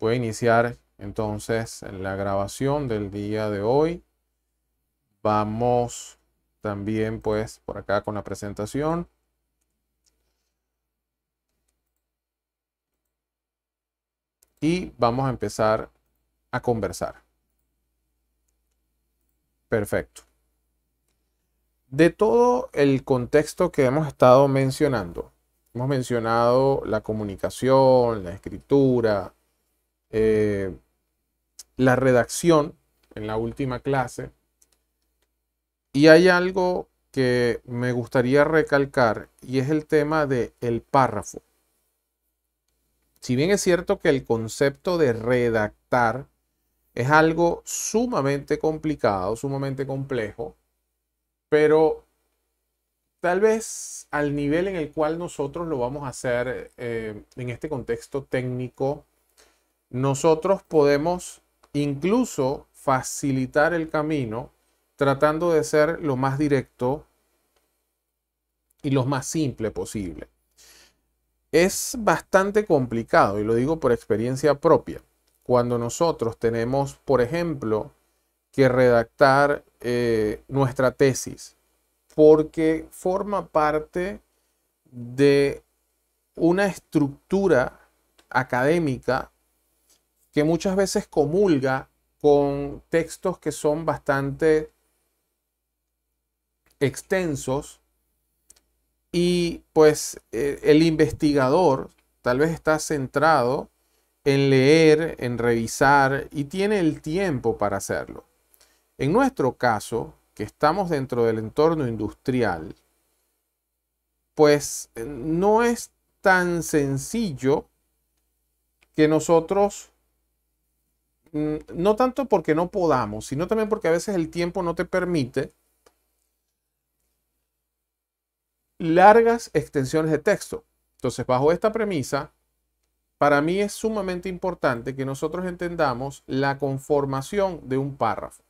Voy a iniciar entonces la grabación del día de hoy. Vamos también pues por acá con la presentación. Y vamos a empezar a conversar. Perfecto. De todo el contexto que hemos estado mencionando, hemos mencionado la comunicación, la escritura, eh, la redacción en la última clase. Y hay algo que me gustaría recalcar y es el tema del párrafo. Si bien es cierto que el concepto de redactar es algo sumamente complicado, sumamente complejo, pero tal vez al nivel en el cual nosotros lo vamos a hacer eh, en este contexto técnico nosotros podemos incluso facilitar el camino tratando de ser lo más directo y lo más simple posible. Es bastante complicado, y lo digo por experiencia propia, cuando nosotros tenemos, por ejemplo, que redactar eh, nuestra tesis, porque forma parte de una estructura académica que muchas veces comulga con textos que son bastante extensos y pues eh, el investigador tal vez está centrado en leer, en revisar y tiene el tiempo para hacerlo. En nuestro caso, que estamos dentro del entorno industrial, pues eh, no es tan sencillo que nosotros Mm, no tanto porque no podamos, sino también porque a veces el tiempo no te permite largas extensiones de texto. Entonces, bajo esta premisa, para mí es sumamente importante que nosotros entendamos la conformación de un párrafo.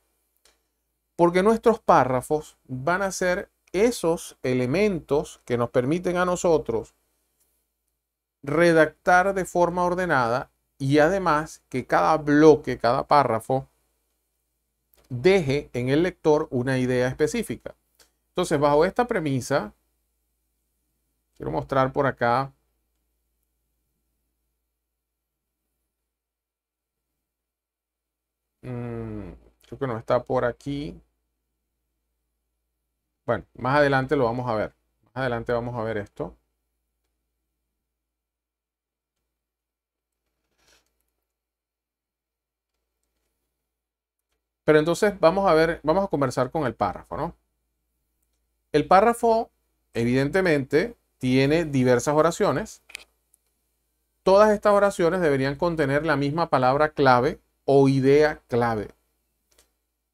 Porque nuestros párrafos van a ser esos elementos que nos permiten a nosotros redactar de forma ordenada y además que cada bloque, cada párrafo, deje en el lector una idea específica. Entonces, bajo esta premisa, quiero mostrar por acá mm, creo que no está por aquí. Bueno, más adelante lo vamos a ver. Más adelante vamos a ver esto. Pero entonces vamos a ver, vamos a conversar con el párrafo, ¿no? El párrafo, evidentemente, tiene diversas oraciones. Todas estas oraciones deberían contener la misma palabra clave o idea clave.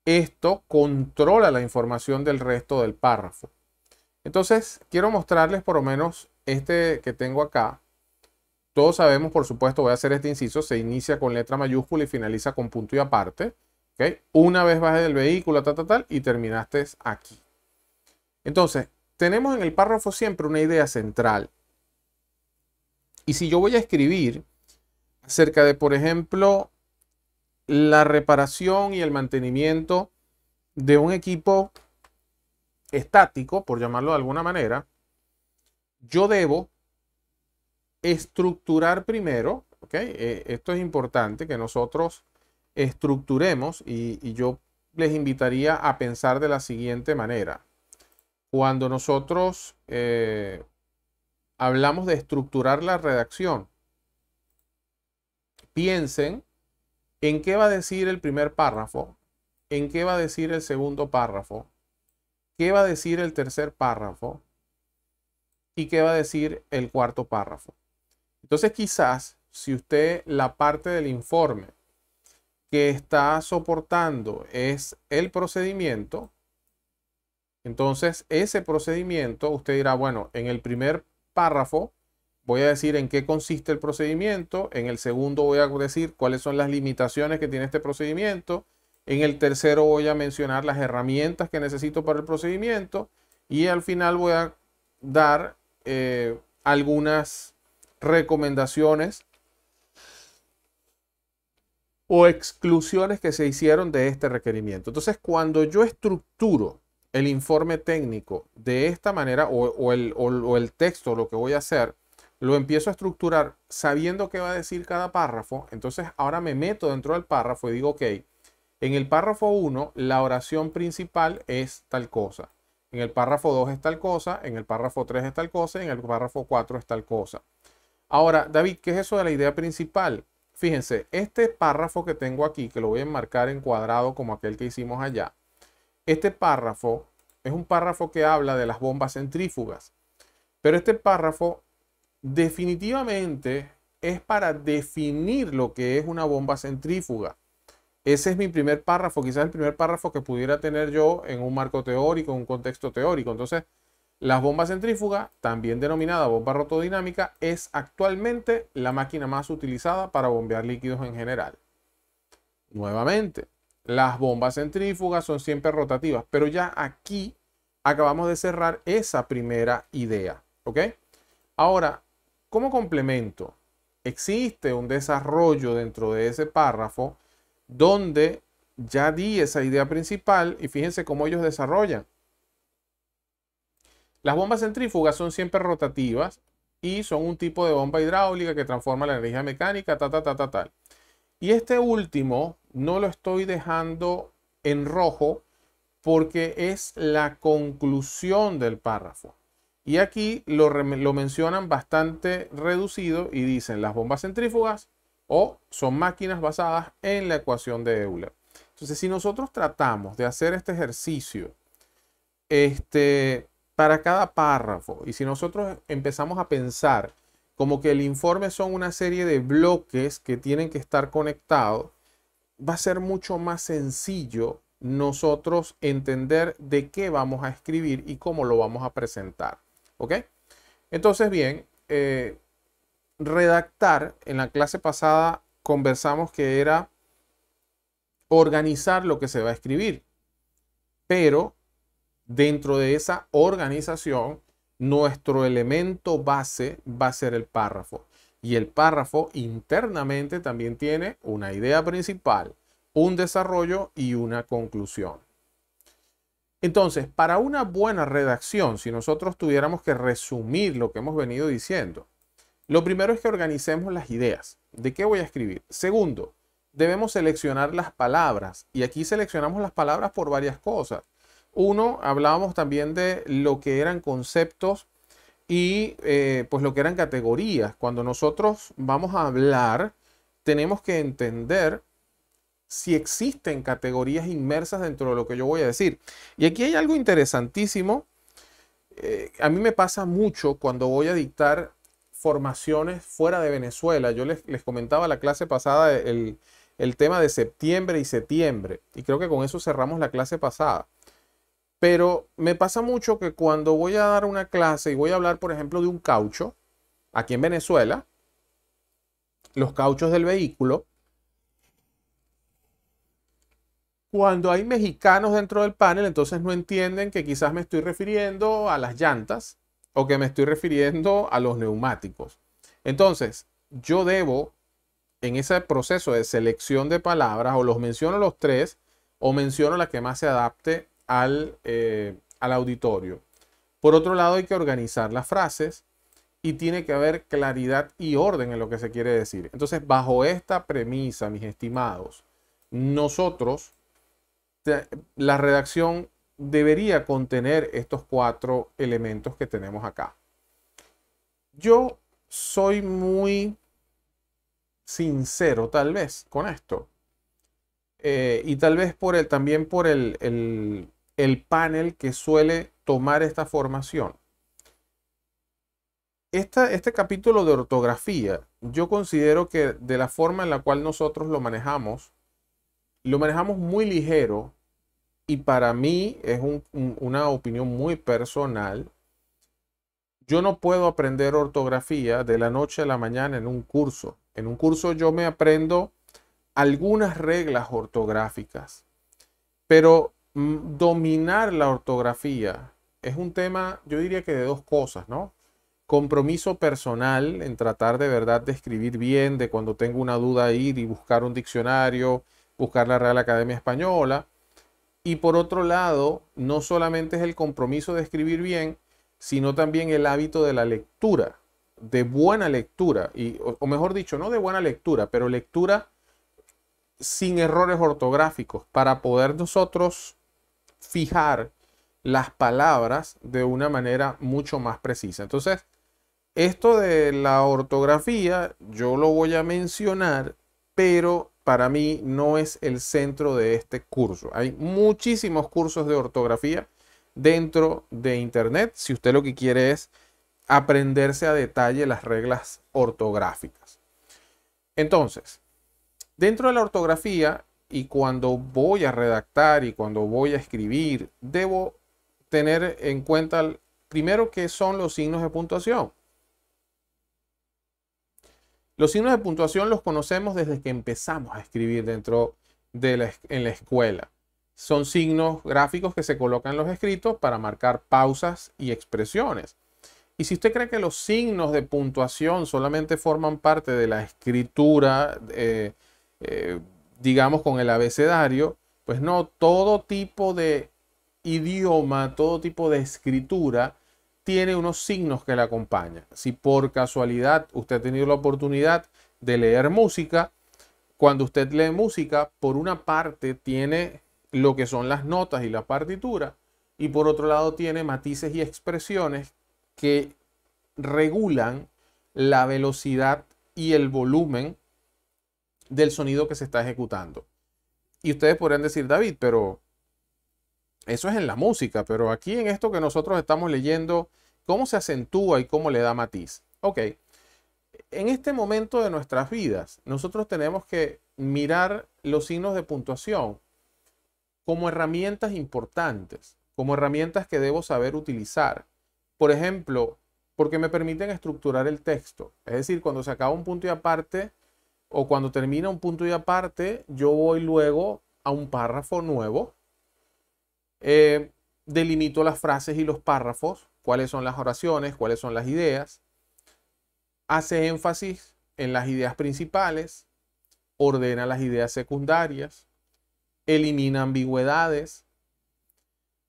Esto controla la información del resto del párrafo. Entonces, quiero mostrarles por lo menos este que tengo acá. Todos sabemos, por supuesto, voy a hacer este inciso, se inicia con letra mayúscula y finaliza con punto y aparte. Una vez bajé del vehículo, tal, tal, tal, y terminaste aquí. Entonces, tenemos en el párrafo siempre una idea central. Y si yo voy a escribir acerca de, por ejemplo, la reparación y el mantenimiento de un equipo estático, por llamarlo de alguna manera, yo debo estructurar primero, eh, esto es importante que nosotros estructuremos y, yo les invitaría a pensar de la siguiente manera. Cuando nosotros eh, hablamos de estructurar la redacción, piensen en qué va a decir el primer párrafo, en qué va a decir el segundo párrafo, qué va a decir el tercer párrafo y qué va a decir el cuarto párrafo. Entonces quizás si usted la parte del informe que está soportando es el procedimiento, entonces ese procedimiento, usted dirá, bueno, en el primer párrafo voy a decir en qué consiste el procedimiento, en el segundo voy a decir cuáles son las limitaciones que tiene este procedimiento, en el tercero voy a mencionar las herramientas que necesito para el procedimiento y al final voy a dar eh, algunas recomendaciones o exclusiones que se hicieron de este requerimiento. Entonces, cuando yo estructuro el informe técnico de esta manera o, el, el texto, lo que voy a hacer, lo empiezo a estructurar sabiendo qué va a decir cada párrafo, entonces ahora me meto dentro del párrafo y digo, ok, en el párrafo 1 la oración principal es tal cosa, en el párrafo 2 es tal cosa, en el párrafo 3 es tal cosa, en el párrafo 4 es tal cosa. Ahora, David, ¿qué es eso de la idea principal? Fíjense, este párrafo que tengo aquí, que lo voy a enmarcar en cuadrado como aquel que hicimos allá, este párrafo es un párrafo que habla de las bombas centrífugas, pero este párrafo definitivamente es para definir lo que es una bomba centrífuga. Ese es mi primer párrafo, quizás el primer párrafo que pudiera tener yo en un marco teórico, en un contexto teórico. Entonces, las bombas centrífugas, también denominada bomba rotodinámica, es actualmente la máquina más utilizada para bombear líquidos en general. Nuevamente, las bombas centrífugas son siempre rotativas, pero ya aquí acabamos de cerrar esa primera idea. Ahora, como complemento, existe un desarrollo dentro de ese párrafo donde ya di esa idea principal y fíjense cómo ellos desarrollan las bombas centrífugas son siempre rotativas y son un tipo de bomba hidráulica que transforma la energía mecánica, ta, ta, ta, ta, tal. Y este último no lo estoy dejando en rojo porque es la conclusión del párrafo. Y aquí lo, lo mencionan bastante reducido y dicen las bombas centrífugas o son máquinas basadas en la ecuación de Euler. Entonces, si nosotros tratamos de hacer este ejercicio, este, para cada párrafo. Y si nosotros empezamos a pensar como que el informe son una serie de bloques que tienen que estar conectados, va a ser mucho más sencillo nosotros entender de qué vamos a escribir y cómo lo vamos a presentar. ¿Ok? Entonces, bien, eh, redactar, en la clase pasada conversamos que era organizar lo que se va a escribir, pero Dentro de esa organización, nuestro elemento base va a ser el párrafo. Y el párrafo internamente también tiene una idea principal, un desarrollo y una conclusión. Entonces, para una buena redacción, si nosotros tuviéramos que resumir lo que hemos venido diciendo, lo primero es que organicemos las ideas. ¿De qué voy a escribir? Segundo, debemos seleccionar las palabras. Y aquí seleccionamos las palabras por varias cosas. Uno, hablábamos también de lo que eran conceptos y eh, pues lo que eran categorías. Cuando nosotros vamos a hablar, tenemos que entender si existen categorías inmersas dentro de lo que yo voy a decir. Y aquí hay algo interesantísimo. Eh, a mí me pasa mucho cuando voy a dictar formaciones fuera de Venezuela. Yo les, comentaba la clase pasada el tema de septiembre y septiembre. Y creo que con eso cerramos la clase pasada. Pero me pasa mucho que cuando voy a dar una clase y voy a hablar, por ejemplo, de un caucho, aquí en Venezuela, los cauchos del vehículo, cuando hay mexicanos dentro del panel, entonces no entienden que quizás me estoy refiriendo a las llantas o que me estoy refiriendo a los neumáticos. Entonces, yo debo, en ese proceso de selección de palabras, o los menciono los tres, o menciono la que más se adapte eh, al, auditorio. Por otro lado, hay que organizar las frases y tiene que haber claridad y orden en lo que se quiere decir. Entonces, bajo esta premisa, mis estimados, nosotros, la redacción debería contener estos cuatro elementos que tenemos acá. Yo soy muy sincero tal vez con esto. Eh, y tal vez por el, también por el, el panel que suele tomar esta formación. Esta, este capítulo de ortografía, yo considero que de la forma en la cual nosotros lo manejamos, lo manejamos muy ligero y para mí es una opinión muy personal. Yo no puedo aprender ortografía de la noche a la mañana en un curso. En un curso yo me aprendo algunas reglas ortográficas, pero Mm, dominar la ortografía es un tema, yo diría que de dos cosas, ¿no? Compromiso personal en tratar de verdad de escribir bien, de cuando tengo una duda ir y buscar un diccionario, buscar la Real Academia Española. Y por otro lado, no solamente es el compromiso de escribir bien, sino también el hábito de la lectura, de buena lectura, y, o mejor dicho, no de buena lectura, pero lectura sin errores ortográficos, para poder nosotros fijar las palabras de una manera mucho más precisa. Entonces, esto de la ortografía yo lo voy a mencionar, pero para mí no es el centro de este curso. Hay muchísimos cursos de ortografía dentro de Internet si usted lo que quiere es aprenderse a detalle las reglas ortográficas. Entonces, dentro de la ortografía y cuando voy a redactar y cuando voy a escribir, debo tener en cuenta primero qué son los signos de puntuación. Los signos de puntuación los conocemos desde que empezamos a escribir dentro de la, en la escuela. Son signos gráficos que se colocan en los escritos para marcar pausas y expresiones. Y si usted cree que los signos de puntuación solamente forman parte de la escritura eh, eh digamos, con el abecedario, pues no, todo tipo de idioma, todo tipo de escritura tiene unos signos que la acompañan. Si por casualidad usted ha tenido la oportunidad de leer música, cuando usted lee música, por una parte tiene lo que son las notas y la partitura, y por otro lado tiene matices y expresiones que regulan la velocidad y el volumen del sonido que se está ejecutando. Y ustedes podrían decir, David, pero eso es en la música, pero aquí en esto que nosotros estamos leyendo, ¿cómo se acentúa y cómo le da matiz? Ok, en este momento de nuestras vidas, nosotros tenemos que mirar los signos de puntuación como herramientas importantes, como herramientas que debo saber utilizar. Por ejemplo, porque me permiten estructurar el texto. Es decir, cuando se acaba un punto y aparte, o cuando termina un punto y aparte, yo voy luego a un párrafo nuevo. Eh, delimito las frases y los párrafos, cuáles son las oraciones, cuáles son las ideas. Hace énfasis en las ideas principales, ordena las ideas secundarias, elimina ambigüedades.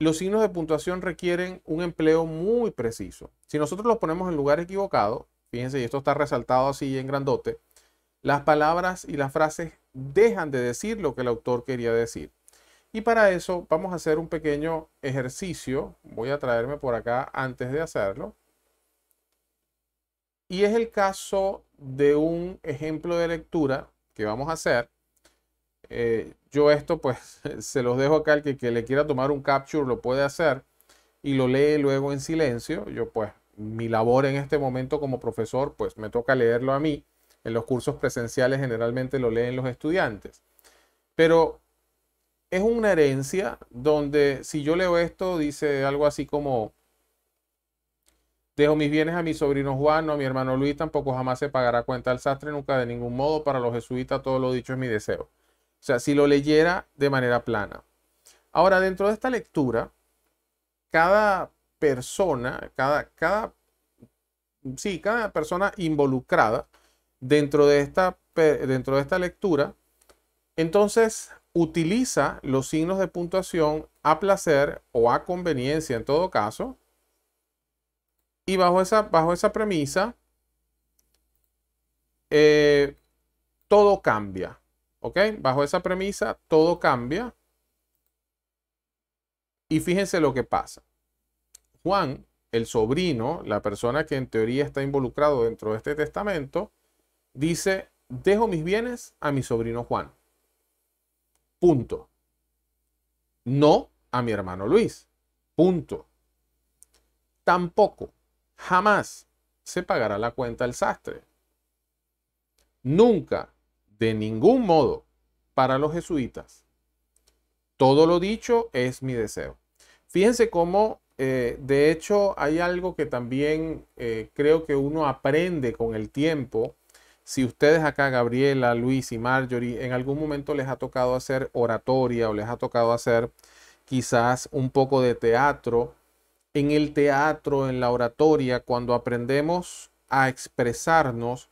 Los signos de puntuación requieren un empleo muy preciso. Si nosotros los ponemos en lugar equivocado, fíjense, y esto está resaltado así en grandote, las palabras y las frases dejan de decir lo que el autor quería decir. Y para eso vamos a hacer un pequeño ejercicio. Voy a traerme por acá antes de hacerlo. Y es el caso de un ejemplo de lectura que vamos a hacer. Eh, yo esto pues se los dejo acá. El que, que le quiera tomar un capture lo puede hacer y lo lee luego en silencio. Yo pues mi labor en este momento como profesor pues me toca leerlo a mí en los cursos presenciales generalmente lo leen los estudiantes. Pero es una herencia donde si yo leo esto dice algo así como, Dejo mis bienes a mi sobrino Juan, no a mi hermano Luis, tampoco jamás se pagará cuenta al sastre, nunca de ningún modo. Para los jesuitas todo lo dicho es mi deseo. O sea, si lo leyera de manera plana. Ahora, dentro de esta lectura, cada persona, cada, cada, sí, cada persona involucrada dentro de esta, dentro de esta lectura, entonces utiliza los signos de puntuación a placer o a conveniencia en todo caso. Y bajo esa, bajo esa premisa, eh, todo cambia. ¿Ok? Bajo esa premisa, todo cambia. Y fíjense lo que pasa. Juan, el sobrino, la persona que en teoría está involucrado dentro de este testamento, dice, dejo mis bienes a mi sobrino Juan. Punto. No a mi hermano Luis. Punto. Tampoco, jamás se pagará la cuenta al sastre. Nunca, de ningún modo, para los jesuitas. Todo lo dicho es mi deseo. Fíjense cómo, eh, de hecho, hay algo que también eh, creo que uno aprende con el tiempo si ustedes acá, Gabriela, Luis y Marjorie, en algún momento les ha tocado hacer oratoria o les ha tocado hacer quizás un poco de teatro, en el teatro, en la oratoria, cuando aprendemos a expresarnos,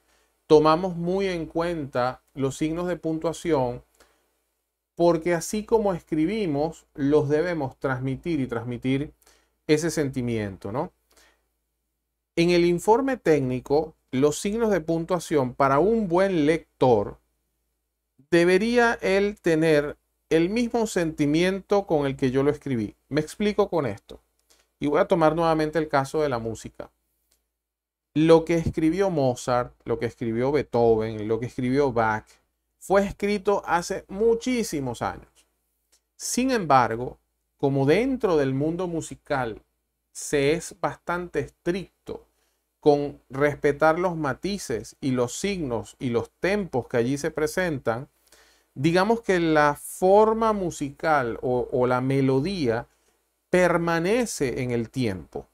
tomamos muy en cuenta los signos de puntuación porque así como escribimos, los debemos transmitir y transmitir ese sentimiento, ¿no? En el informe técnico los signos de puntuación para un buen lector, debería él tener el mismo sentimiento con el que yo lo escribí. Me explico con esto. Y voy a tomar nuevamente el caso de la música. Lo que escribió Mozart, lo que escribió Beethoven, lo que escribió Bach, fue escrito hace muchísimos años. Sin embargo, como dentro del mundo musical se es bastante estricto con respetar los matices y los signos y los tempos que allí se presentan, digamos que la forma musical o, la melodía permanece en el tiempo.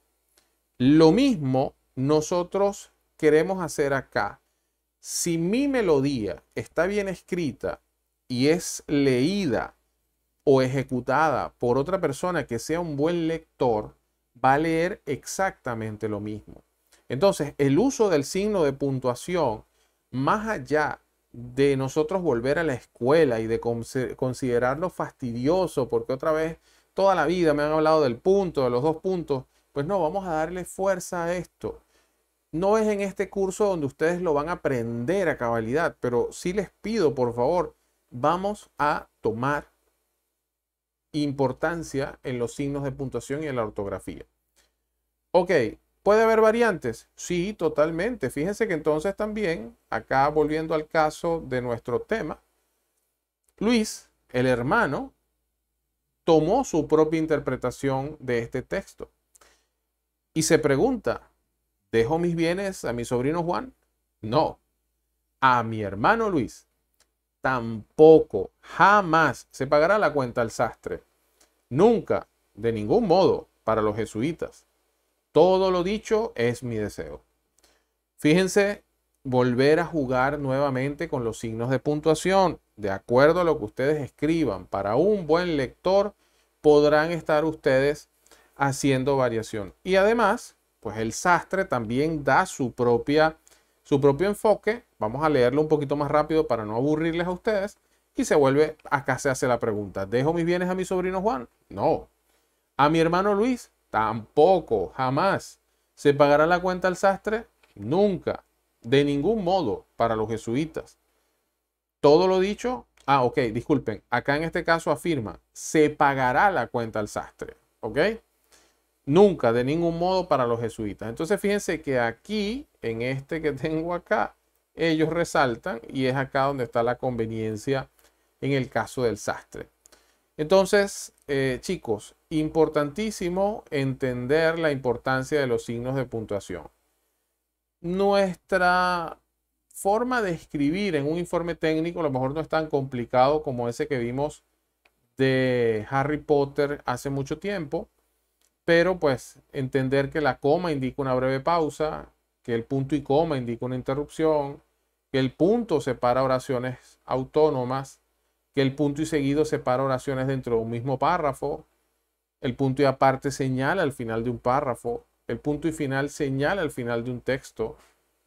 Lo mismo nosotros queremos hacer acá. Si mi melodía está bien escrita y es leída o ejecutada por otra persona que sea un buen lector, va a leer exactamente lo mismo. Entonces, el uso del signo de puntuación, más allá de nosotros volver a la escuela y de considerarlo fastidioso, porque otra vez toda la vida me han hablado del punto, de los dos puntos, pues no, vamos a darle fuerza a esto. No es en este curso donde ustedes lo van a aprender a cabalidad, pero sí les pido, por favor, vamos a tomar importancia en los signos de puntuación y en la ortografía. Ok, ¿Puede haber variantes? Sí, totalmente. Fíjense que entonces también, acá volviendo al caso de nuestro tema, Luis, el hermano, tomó su propia interpretación de este texto y se pregunta, ¿dejo mis bienes a mi sobrino Juan? No, a mi hermano Luis. Tampoco, jamás se pagará la cuenta al sastre. Nunca, de ningún modo, para los jesuitas. Todo lo dicho es mi deseo. Fíjense, volver a jugar nuevamente con los signos de puntuación, de acuerdo a lo que ustedes escriban. Para un buen lector podrán estar ustedes haciendo variación. Y además, pues el sastre también da su propia su propio enfoque. Vamos a leerlo un poquito más rápido para no aburrirles a ustedes. Y se vuelve, acá se hace la pregunta, ¿dejo mis bienes a mi sobrino Juan? No. ¿A mi hermano Luis? Tampoco, jamás. ¿Se pagará la cuenta al sastre? Nunca, de ningún modo, para los jesuitas. Todo lo dicho, ah, ok, disculpen, acá en este caso afirma, se pagará la cuenta al sastre, ¿ok? Nunca, de ningún modo, para los jesuitas. Entonces, fíjense que aquí, en este que tengo acá, ellos resaltan y es acá donde está la conveniencia en el caso del sastre. Entonces, eh, chicos, importantísimo entender la importancia de los signos de puntuación. Nuestra forma de escribir en un informe técnico a lo mejor no es tan complicado como ese que vimos de Harry Potter hace mucho tiempo, pero pues entender que la coma indica una breve pausa, que el punto y coma indica una interrupción, que el punto separa oraciones autónomas, que el punto y seguido separa oraciones dentro de un mismo párrafo, el punto y aparte señala al final de un párrafo, el punto y final señala al final de un texto.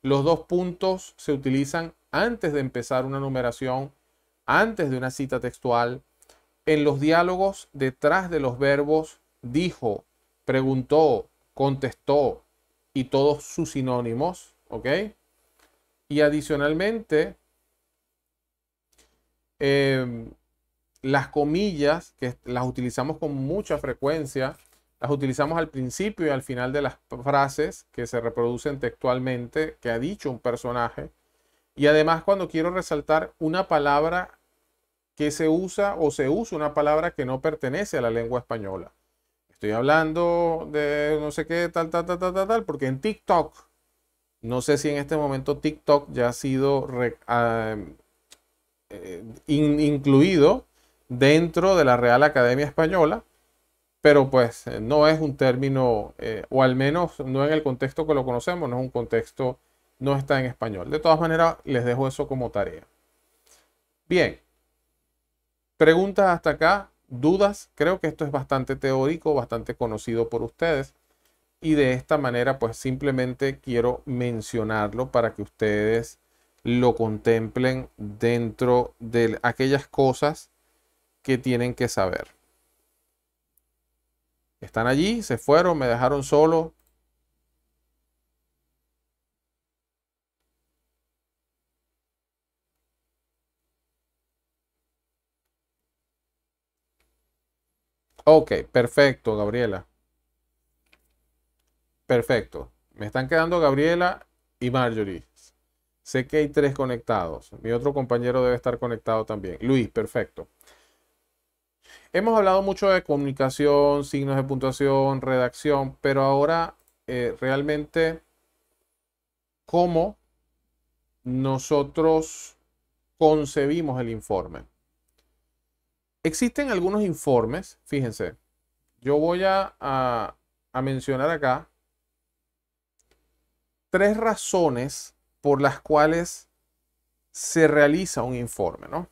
Los dos puntos se utilizan antes de empezar una numeración, antes de una cita textual, en los diálogos detrás de los verbos dijo, preguntó, contestó y todos sus sinónimos, ¿ok? Y adicionalmente, Em, las comillas, que las utilizamos con mucha frecuencia, las utilizamos al principio y al final de las frases que se reproducen textualmente, que ha dicho un personaje. Y además cuando quiero resaltar una palabra que se usa o se usa una palabra que no pertenece a la lengua española. Estoy hablando de no sé qué, tal, tal, tal, tal, tal, porque en TikTok, no sé si en este momento TikTok ya ha sido ah, eh, incluido dentro de la Real Academia Española, pero pues eh, no es un término, eh, o al menos no en el contexto que lo conocemos, no es un contexto, no está en español. De todas maneras, les dejo eso como tarea. Bien, preguntas hasta acá, dudas, creo que esto es bastante teórico, bastante conocido por ustedes. Y de esta manera, pues simplemente quiero mencionarlo para que ustedes lo contemplen dentro de aquellas cosas que tienen que saber. Están allí, se fueron, me dejaron solo. Ok, perfecto, Gabriela. Perfecto. Me están quedando Gabriela y Marjorie. Sé que hay tres conectados. Mi otro compañero debe estar conectado también. Luis, perfecto. Hemos hablado mucho de comunicación, signos de puntuación, redacción, pero ahora eh, realmente cómo nosotros concebimos el informe. Existen algunos informes, fíjense, yo voy a mencionar acá tres razones por las cuales se realiza un informe, ¿no?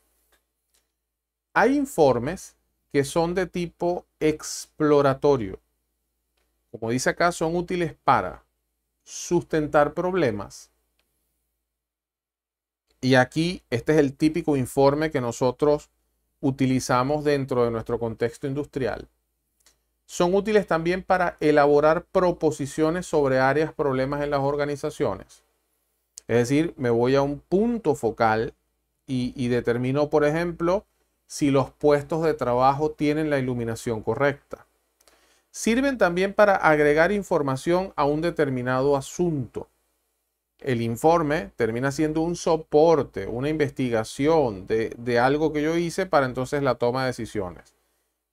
Hay informes que son de tipo exploratorio. Como dice acá, son útiles para sustentar problemas. Y aquí, este es el típico informe que nosotros utilizamos dentro de nuestro contexto industrial. Son útiles también para elaborar proposiciones sobre áreas, problemas en las organizaciones es decir, me voy a un punto focal y, determino, por ejemplo, si los puestos de trabajo tienen la iluminación correcta. Sirven también para agregar información a un determinado asunto. El informe termina siendo un soporte, una investigación de, de algo que yo hice para entonces la toma de decisiones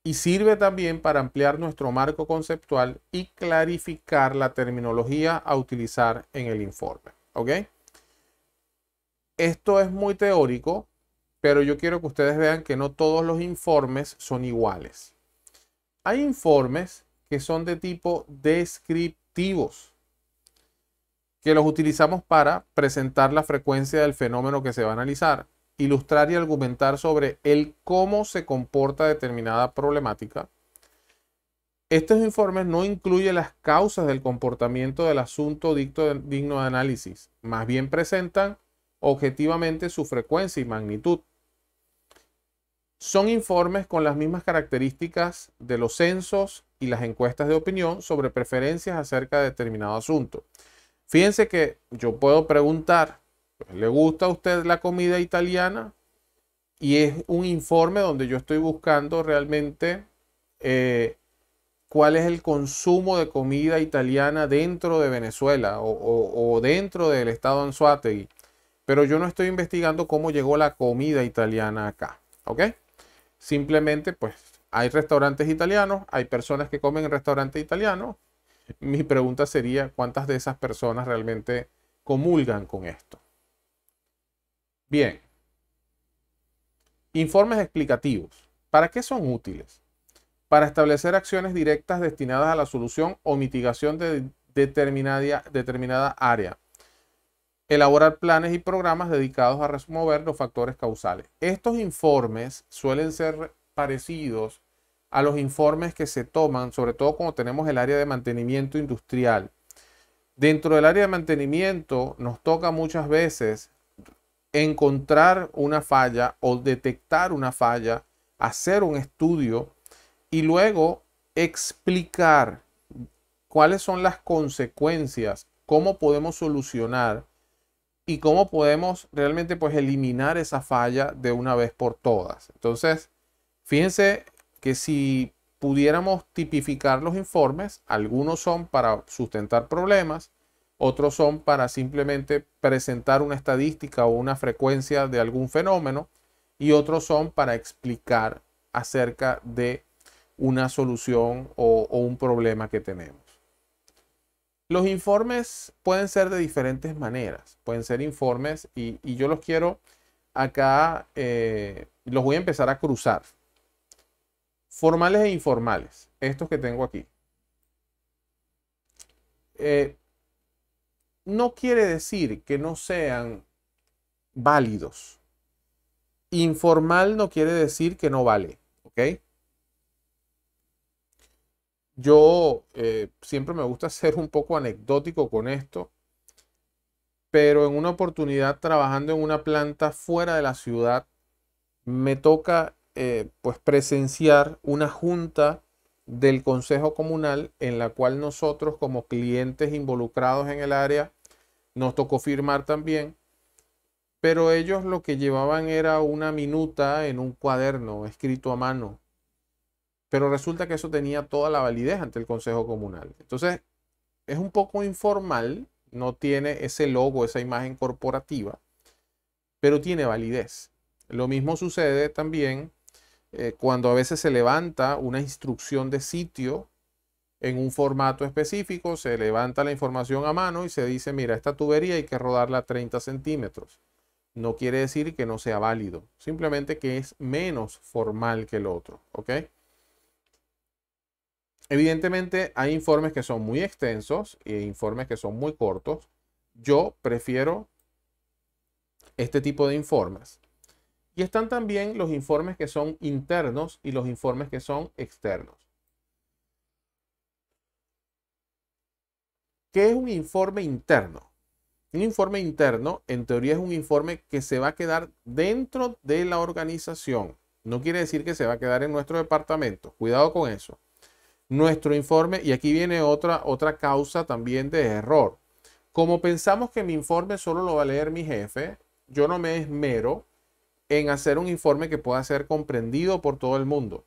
y sirve también para ampliar nuestro marco conceptual y clarificar la terminología a utilizar en el informe. ¿Ok? Esto es muy teórico, pero yo quiero que ustedes vean que no todos los informes son iguales. Hay informes que son de tipo descriptivos, que los utilizamos para presentar la frecuencia del fenómeno que se va a analizar, ilustrar y argumentar sobre el cómo se comporta determinada problemática. Estos informes no incluyen las causas del comportamiento del asunto digno de análisis, más bien presentan objetivamente su frecuencia y magnitud. Son informes con las mismas características de los censos y las encuestas de opinión sobre preferencias acerca de determinado asunto. Fíjense que yo puedo preguntar, pues, ¿le gusta a usted la comida italiana? Y es un informe donde yo estoy buscando realmente eh, cuál es el consumo de comida italiana dentro de Venezuela o, o dentro del estado Anzuategui. Pero yo no estoy investigando cómo llegó la comida italiana acá, ¿ok? Simplemente, pues, hay restaurantes italianos, hay personas que comen en restaurantes italianos. Mi pregunta sería, ¿cuántas de esas personas realmente comulgan con esto? Bien. Informes explicativos. ¿Para qué son útiles? Para establecer acciones directas destinadas a la solución o mitigación de determinada, determinada área elaborar planes y programas dedicados a remover los factores causales. Estos informes suelen ser parecidos a los informes que se toman, sobre todo cuando tenemos el área de mantenimiento industrial. Dentro del área de mantenimiento nos toca muchas veces encontrar una falla o detectar una falla, hacer un estudio y luego explicar cuáles son las consecuencias, cómo podemos solucionar y cómo podemos realmente pues eliminar esa falla de una vez por todas. Entonces, fíjense que si pudiéramos tipificar los informes, algunos son para sustentar problemas, otros son para simplemente presentar una estadística o una frecuencia de algún fenómeno y otros son para explicar acerca de una solución o un problema que tenemos. Los informes pueden ser de diferentes maneras. Pueden ser informes y, yo los quiero acá, eh, los voy a empezar a cruzar. Formales e informales, estos que tengo aquí. Eh, no quiere decir que no sean válidos. Informal no quiere decir que no vale, ¿ok? Yo eh, siempre me gusta ser un poco anecdótico con esto, pero en una oportunidad trabajando en una planta fuera de la ciudad, me toca eh, pues presenciar una junta del Consejo Comunal en la cual nosotros como clientes involucrados en el área nos tocó firmar también, pero ellos lo que llevaban era una minuta en un cuaderno escrito a mano pero resulta que eso tenía toda la validez ante el Consejo Comunal. Entonces, es un poco informal, no tiene ese logo, esa imagen corporativa, pero tiene validez. Lo mismo sucede también eh, cuando a veces se levanta una instrucción de sitio en un formato específico, se levanta la información a mano y se dice, mira, esta tubería hay que rodarla a 30 centímetros. No quiere decir que no sea válido, simplemente que es menos formal que el otro, ¿ok? Evidentemente hay informes que son muy extensos e informes que son muy cortos. Yo prefiero este tipo de informes. Y están también los informes que son internos y los informes que son externos. ¿Qué es un informe interno? Un informe interno, en teoría, es un informe que se va a quedar dentro de la organización. No quiere decir que se va a quedar en nuestro departamento. Cuidado con eso nuestro informe. Y aquí viene otra, otra causa también de error. Como pensamos que mi informe solo lo va a leer mi jefe, yo no me esmero en hacer un informe que pueda ser comprendido por todo el mundo.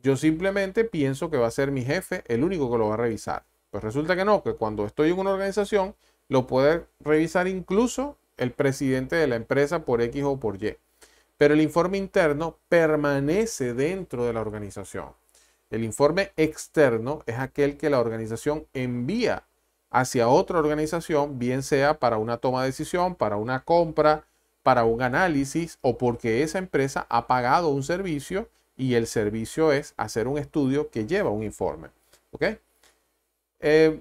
Yo simplemente pienso que va a ser mi jefe el único que lo va a revisar. Pues resulta que no, que cuando estoy en una organización lo puede revisar incluso el presidente de la empresa por X o por Y. Pero el informe interno permanece dentro de la organización. El informe externo es aquel que la organización envía hacia otra organización, bien sea para una toma de decisión, para una compra, para un análisis o porque esa empresa ha pagado un servicio y el servicio es hacer un estudio que lleva un informe. ¿Ok? Eh,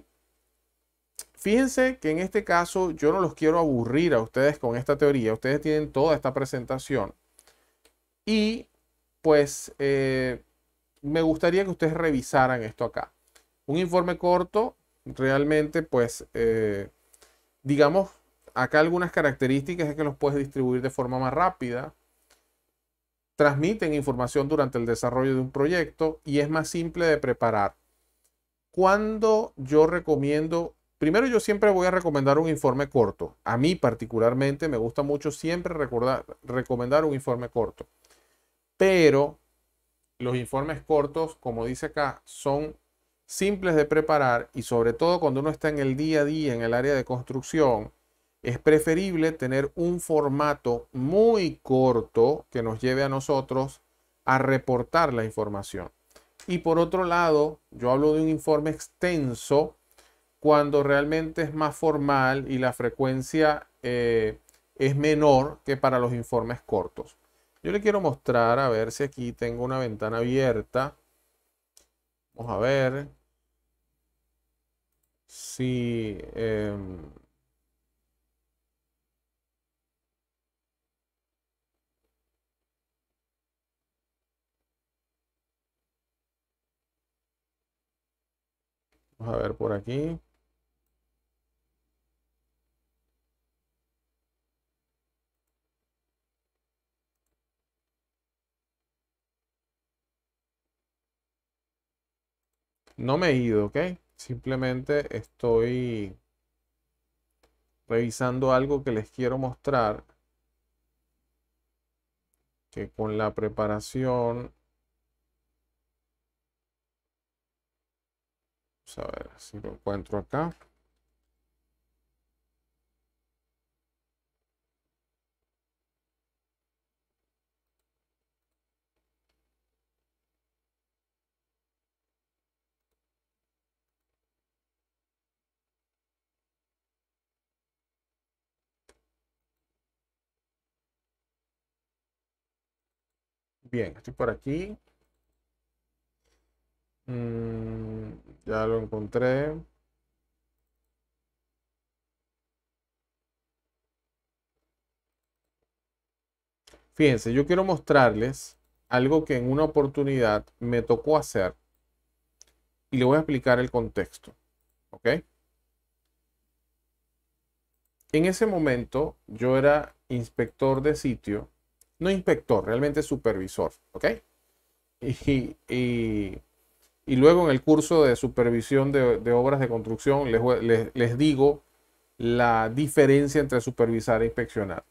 fíjense que en este caso yo no los quiero aburrir a ustedes con esta teoría. Ustedes tienen toda esta presentación. Y pues eh, me gustaría que ustedes revisaran esto acá. Un informe corto, realmente, pues, eh, digamos, acá algunas características es que los puedes distribuir de forma más rápida, transmiten información durante el desarrollo de un proyecto y es más simple de preparar. Cuando yo recomiendo, primero yo siempre voy a recomendar un informe corto. A mí particularmente me gusta mucho siempre recomendar un informe corto. Pero los informes cortos, como dice acá, son simples de preparar y sobre todo cuando uno está en el día a día en el área de construcción, es preferible tener un formato muy corto que nos lleve a nosotros a reportar la información. Y por otro lado, yo hablo de un informe extenso cuando realmente es más formal y la frecuencia eh, es menor que para los informes cortos. Yo le quiero mostrar, a ver si aquí tengo una ventana abierta. Vamos a ver. Si... Eh, Vamos a ver por aquí. No me he ido, ¿ok? Simplemente estoy revisando algo que les quiero mostrar. Que con la preparación... Vamos a ver si lo encuentro acá. Bien, estoy por aquí. Mm, ya lo encontré. Fíjense, yo quiero mostrarles algo que en una oportunidad me tocó hacer y le voy a explicar el contexto. ¿Ok? En ese momento yo era inspector de sitio no inspector, realmente supervisor, ¿ok? Y, luego en el curso de supervisión de, obras de construcción les, digo la diferencia entre supervisar e inspeccionar.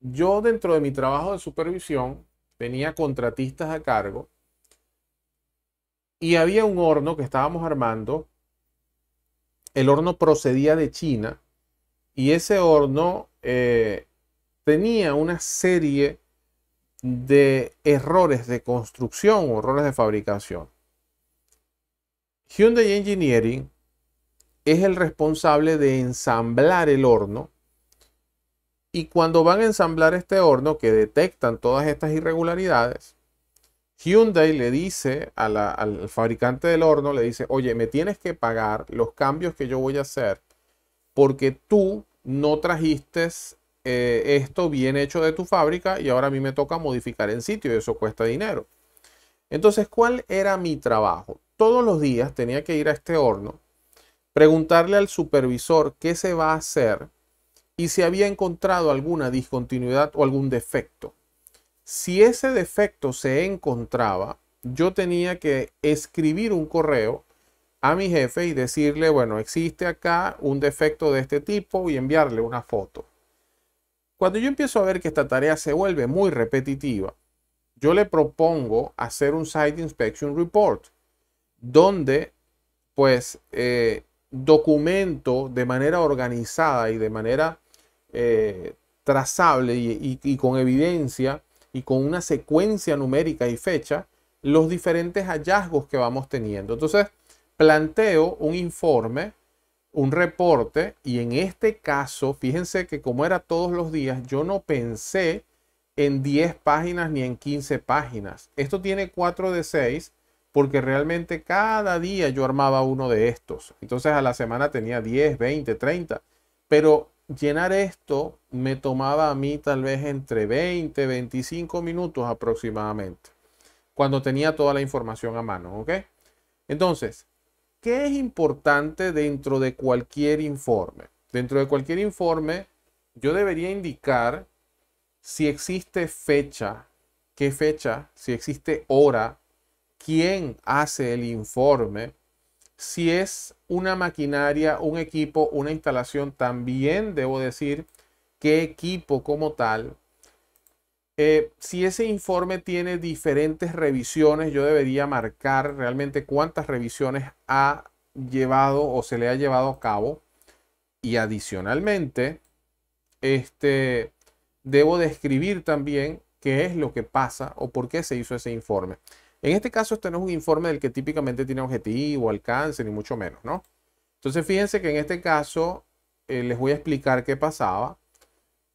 Yo dentro de mi trabajo de supervisión tenía contratistas a cargo y había un horno que estábamos armando. El horno procedía de China y ese horno eh, tenía una serie de errores de construcción o errores de fabricación. Hyundai Engineering es el responsable de ensamblar el horno y cuando van a ensamblar este horno que detectan todas estas irregularidades, Hyundai le dice al fabricante del horno, le dice, oye, me tienes que pagar los cambios que yo voy a hacer porque tú no trajiste eh, esto bien hecho de tu fábrica y ahora a mí me toca modificar en sitio y eso cuesta dinero. Entonces, ¿cuál era mi trabajo? Todos los días tenía que ir a este horno, preguntarle al supervisor qué se va a hacer y si había encontrado alguna discontinuidad o algún defecto. Si ese defecto se encontraba, yo tenía que escribir un correo a mi jefe y decirle, bueno, existe acá un defecto de este tipo y enviarle una foto. Cuando yo empiezo a ver que esta tarea se vuelve muy repetitiva, yo le propongo hacer un Site Inspection Report, donde pues eh, documento de manera organizada y de manera eh, trazable y, y con evidencia y con una secuencia numérica y fecha los diferentes hallazgos que vamos teniendo. Entonces, planteo un informe un reporte y en este caso, fíjense que como era todos los días, yo no pensé en 10 páginas ni en 15 páginas. Esto tiene 4 de 6 porque realmente cada día yo armaba uno de estos. Entonces a la semana tenía 10, 20, 30. Pero llenar esto me tomaba a mí tal vez entre 20, 25 minutos aproximadamente. Cuando tenía toda la información a mano, ¿ok? Entonces, ¿Qué es importante dentro de cualquier informe? Dentro de cualquier informe, yo debería indicar si existe fecha, qué fecha, si existe hora, quién hace el informe, si es una maquinaria, un equipo, una instalación, también debo decir qué equipo como tal eh, si ese informe tiene diferentes revisiones, yo debería marcar realmente cuántas revisiones ha llevado o se le ha llevado a cabo. Y adicionalmente, este, debo describir también qué es lo que pasa o por qué se hizo ese informe. En este caso, este no es un informe del que típicamente tiene objetivo, alcance, ni mucho menos, ¿no? Entonces, fíjense que en este caso eh, les voy a explicar qué pasaba.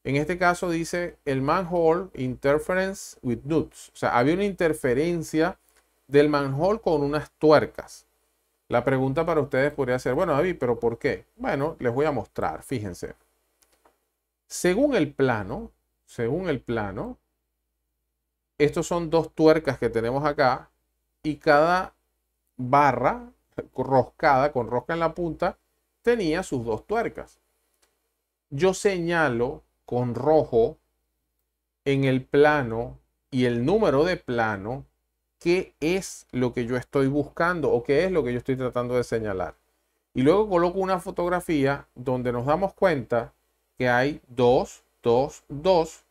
En este caso dice el manhole interference with nuts. O sea, había una interferencia del manhole con unas tuercas. La pregunta para ustedes podría ser, bueno, David, pero ¿por qué? Bueno, les voy a mostrar, fíjense. Según el plano, según el plano, estos son dos tuercas que tenemos acá y cada barra roscada, con rosca en la punta, tenía sus dos tuercas. Yo señalo con rojo en el plano y el número de plano, qué es lo que yo estoy buscando o qué es lo que yo estoy tratando de señalar. Y luego coloco una fotografía donde nos damos cuenta que hay dos, dos, dos.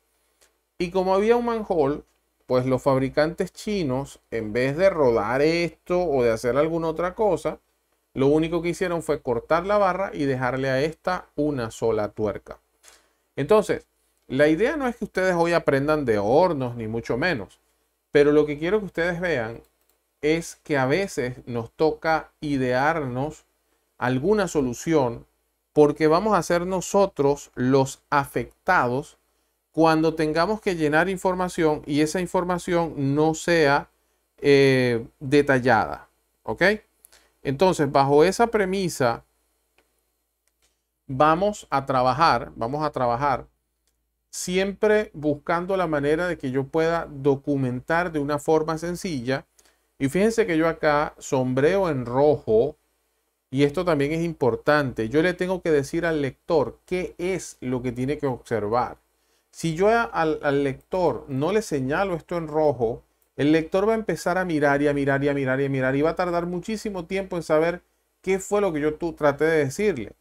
Y como había un manhole, pues los fabricantes chinos, en vez de rodar esto o de hacer alguna otra cosa, lo único que hicieron fue cortar la barra y dejarle a esta una sola tuerca. Entonces, la idea no es que ustedes hoy aprendan de hornos, ni mucho menos, pero lo que quiero que ustedes vean es que a veces nos toca idearnos alguna solución porque vamos a ser nosotros los afectados cuando tengamos que llenar información y esa información no sea eh, detallada. ¿Ok? Entonces, bajo esa premisa, vamos a trabajar, vamos a trabajar siempre buscando la manera de que yo pueda documentar de una forma sencilla. Y fíjense que yo acá sombreo en rojo, y esto también es importante, yo le tengo que decir al lector qué es lo que tiene que observar. Si yo al, al lector no le señalo esto en rojo, el lector va a empezar a mirar y a mirar y a mirar y a mirar y va a tardar muchísimo tiempo en saber qué fue lo que yo traté de decirle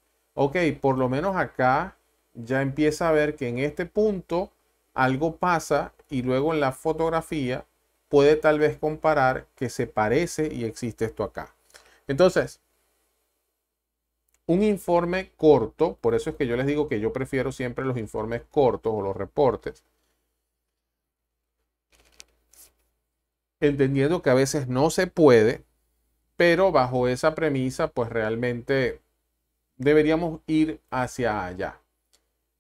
ok, por lo menos acá ya empieza a ver que en este punto algo pasa y luego en la fotografía puede tal vez comparar que se parece y existe esto acá. Entonces, un informe corto, por eso es que yo les digo que yo prefiero siempre los informes cortos o los reportes. Entendiendo que a veces no se puede, pero bajo esa premisa, pues realmente deberíamos ir hacia allá.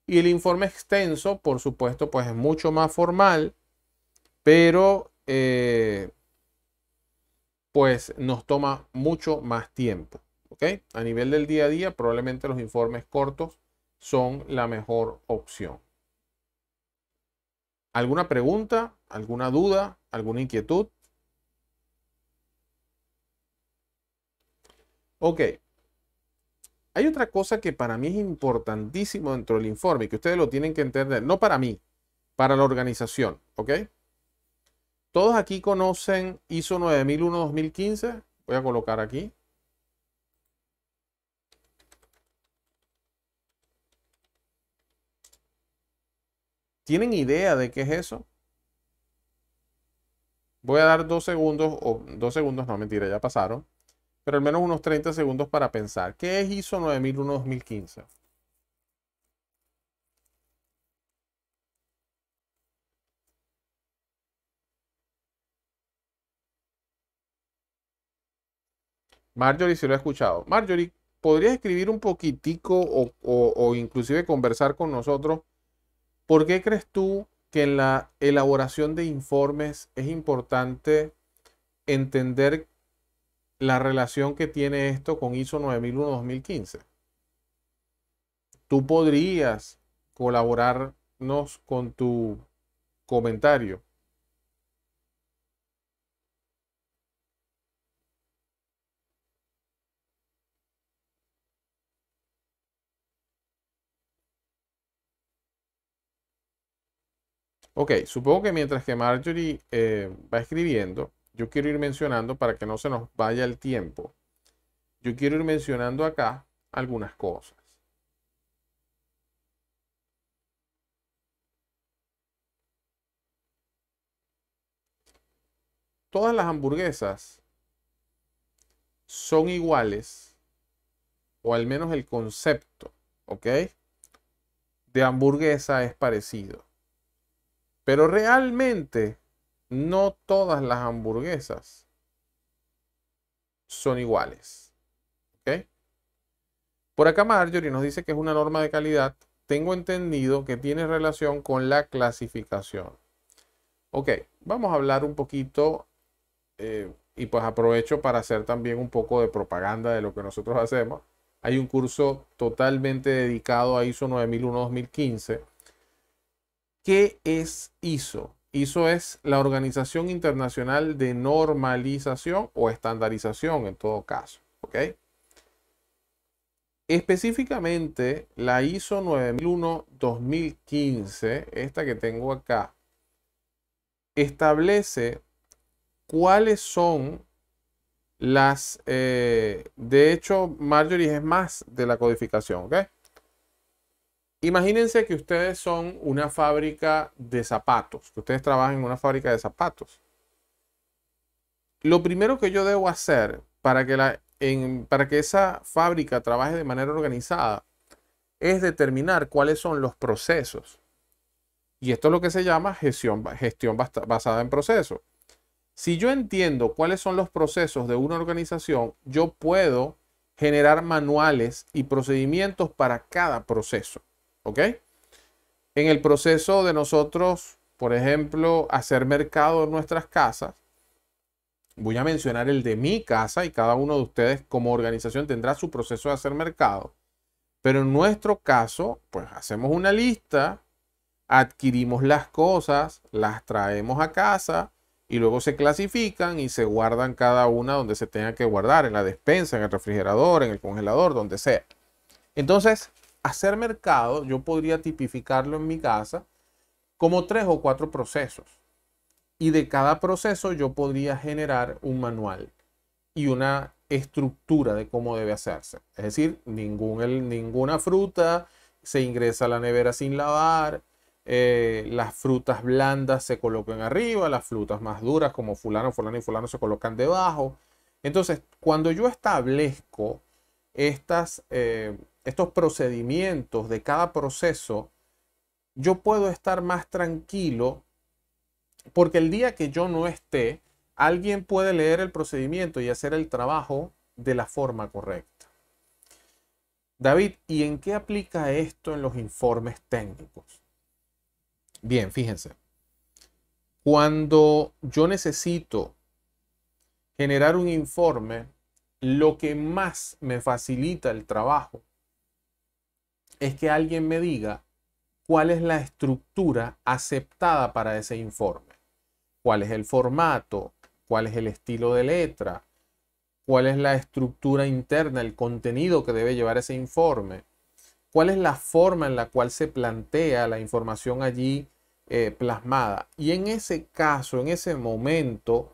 Y el informe extenso, por supuesto, pues es mucho más formal, pero eh, pues nos toma mucho más tiempo. ¿okay? A nivel del día a día, probablemente los informes cortos son la mejor opción. ¿Alguna pregunta? ¿Alguna duda? ¿Alguna inquietud? Ok, hay otra cosa que para mí es importantísimo dentro del informe y que ustedes lo tienen que entender, no para mí, para la organización, ¿ok? Todos aquí conocen ISO 9001-2015, voy a colocar aquí. ¿Tienen idea de qué es eso? Voy a dar dos segundos, o dos segundos, no mentira, ya pasaron pero al menos unos 30 segundos para pensar. ¿Qué es ISO 9001-2015? Marjorie, si lo he escuchado. Marjorie, ¿podrías escribir un poquitico o, o, inclusive conversar con nosotros? ¿Por qué crees tú que en la elaboración de informes es importante entender la relación que tiene esto con ISO 9001-2015. Tú podrías colaborarnos con tu comentario. Ok, supongo que mientras que Marjorie eh, va escribiendo, yo quiero ir mencionando para que no se nos vaya el tiempo. Yo quiero ir mencionando acá algunas cosas. Todas las hamburguesas son iguales, o al menos el concepto, ¿ok? De hamburguesa es parecido. Pero realmente no todas las hamburguesas son iguales. ¿Ok? Por acá Marjorie nos dice que es una norma de calidad. Tengo entendido que tiene relación con la clasificación. Ok, vamos a hablar un poquito eh, y pues aprovecho para hacer también un poco de propaganda de lo que nosotros hacemos. Hay un curso totalmente dedicado a ISO 9001-2015. ¿Qué es ISO? ISO es la Organización Internacional de Normalización o Estandarización en todo caso. ¿ok? Específicamente la ISO 9001-2015, esta que tengo acá, establece cuáles son las... Eh, de hecho, Marjorie es más de la codificación, ¿ok? Imagínense que ustedes son una fábrica de zapatos, que ustedes trabajan en una fábrica de zapatos. Lo primero que yo debo hacer para que, la, para que esa fábrica trabaje de manera organizada es determinar cuáles son los procesos. Y esto es lo que se llama gestión, gestión basada en procesos. Si yo entiendo cuáles son los procesos de una organización, yo puedo generar manuales y procedimientos para cada proceso. ¿Ok? En el proceso de nosotros, por ejemplo, hacer mercado en nuestras casas, voy a mencionar el de mi casa y cada uno de ustedes como organización tendrá su proceso de hacer mercado. Pero en nuestro caso, pues hacemos una lista, adquirimos las cosas, las traemos a casa y luego se clasifican y se guardan cada una donde se tenga que guardar, en la despensa, en el refrigerador, en el congelador, donde sea. Entonces, hacer mercado, yo podría tipificarlo en mi casa como tres o cuatro procesos. Y de cada proceso yo podría generar un manual y una estructura de cómo debe hacerse. Es decir, ninguna fruta se ingresa a la nevera sin lavar, eh, las frutas blandas se colocan arriba, las frutas más duras como fulano, fulano y fulano se colocan debajo. Entonces, cuando yo establezco estas... Eh, estos procedimientos de cada proceso, yo puedo estar más tranquilo porque el día que yo no esté, alguien puede leer el procedimiento y hacer el trabajo de la forma correcta. David, ¿y en qué aplica esto en los informes técnicos? Bien, fíjense. Cuando yo necesito generar un informe, lo que más me facilita el trabajo es que alguien me diga cuál es la estructura aceptada para ese informe, cuál es el formato, cuál es el estilo de letra, cuál es la estructura interna, el contenido que debe llevar ese informe, cuál es la forma en la cual se plantea la información allí eh, plasmada. Y en ese caso, en ese momento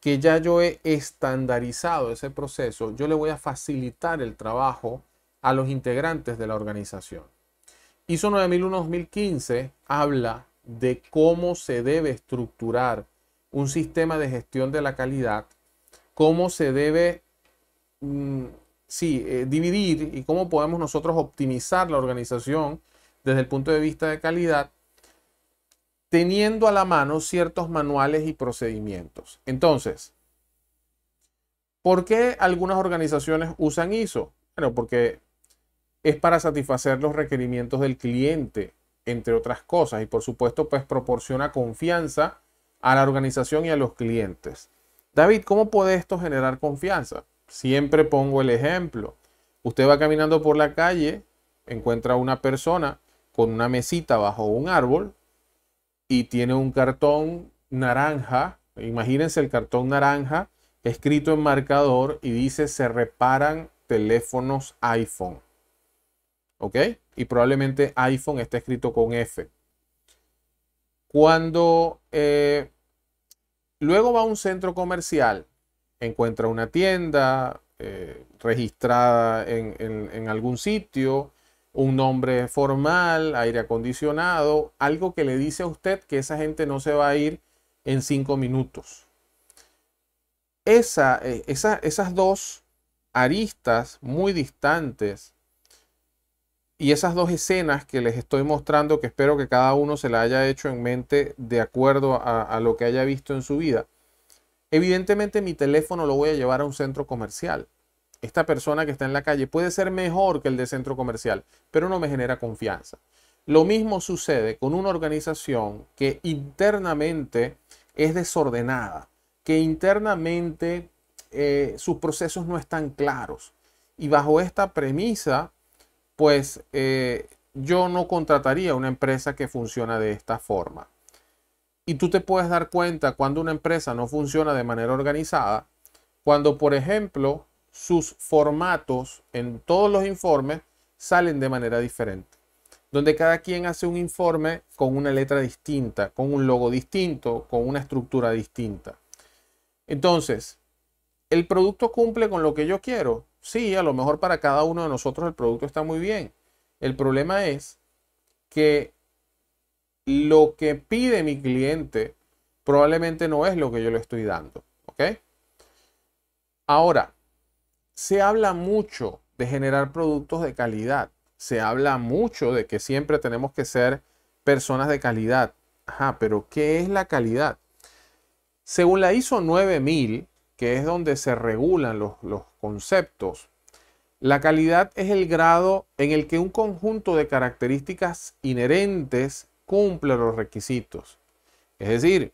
que ya yo he estandarizado ese proceso, yo le voy a facilitar el trabajo a los integrantes de la organización. ISO 9001-2015 habla de cómo se debe estructurar un sistema de gestión de la calidad, cómo se debe mm, sí, eh, dividir y cómo podemos nosotros optimizar la organización desde el punto de vista de calidad, teniendo a la mano ciertos manuales y procedimientos. Entonces, ¿por qué algunas organizaciones usan ISO? Bueno, porque es para satisfacer los requerimientos del cliente, entre otras cosas, y por supuesto, pues proporciona confianza a la organización y a los clientes. David, ¿cómo puede esto generar confianza? Siempre pongo el ejemplo. Usted va caminando por la calle, encuentra a una persona con una mesita bajo un árbol y tiene un cartón naranja. Imagínense el cartón naranja escrito en marcador y dice se reparan teléfonos iPhone. ¿Ok? Y probablemente iPhone está escrito con F. Cuando eh, luego va a un centro comercial, encuentra una tienda eh, registrada en, algún sitio, un nombre formal, aire acondicionado, algo que le dice a usted que esa gente no se va a ir en cinco minutos. Eh, esas dos aristas muy distantes y esas dos escenas que les estoy mostrando, que espero que cada uno se la haya hecho en mente de acuerdo a, lo que haya visto en su vida. Evidentemente mi teléfono lo voy a llevar a un centro comercial. Esta persona que está en la calle puede ser mejor que el de centro comercial, pero no me genera confianza. Lo mismo sucede con una organización que internamente es desordenada, que internamente eh, sus procesos no están claros. Y bajo esta premisa, pues eh, yo no contrataría una empresa que funciona de esta forma. Y tú te puedes dar cuenta cuando una empresa no funciona de manera organizada, cuando por ejemplo sus formatos en todos los informes salen de manera diferente, donde cada quien hace un informe con una letra distinta, con un logo distinto, con una estructura distinta. Entonces, el producto cumple con lo que yo quiero. Sí, a lo mejor para cada uno de nosotros el producto está muy bien. El problema es que lo que pide mi cliente probablemente no es lo que yo le estoy dando. ¿Ok? Ahora, se habla mucho de generar productos de calidad. Se habla mucho de que siempre tenemos que ser personas de calidad. Ajá, pero ¿qué es la calidad? Según la ISO 9000, que es donde se regulan los, los conceptos. La calidad es el grado en el que un conjunto de características inherentes cumple los requisitos. Es decir,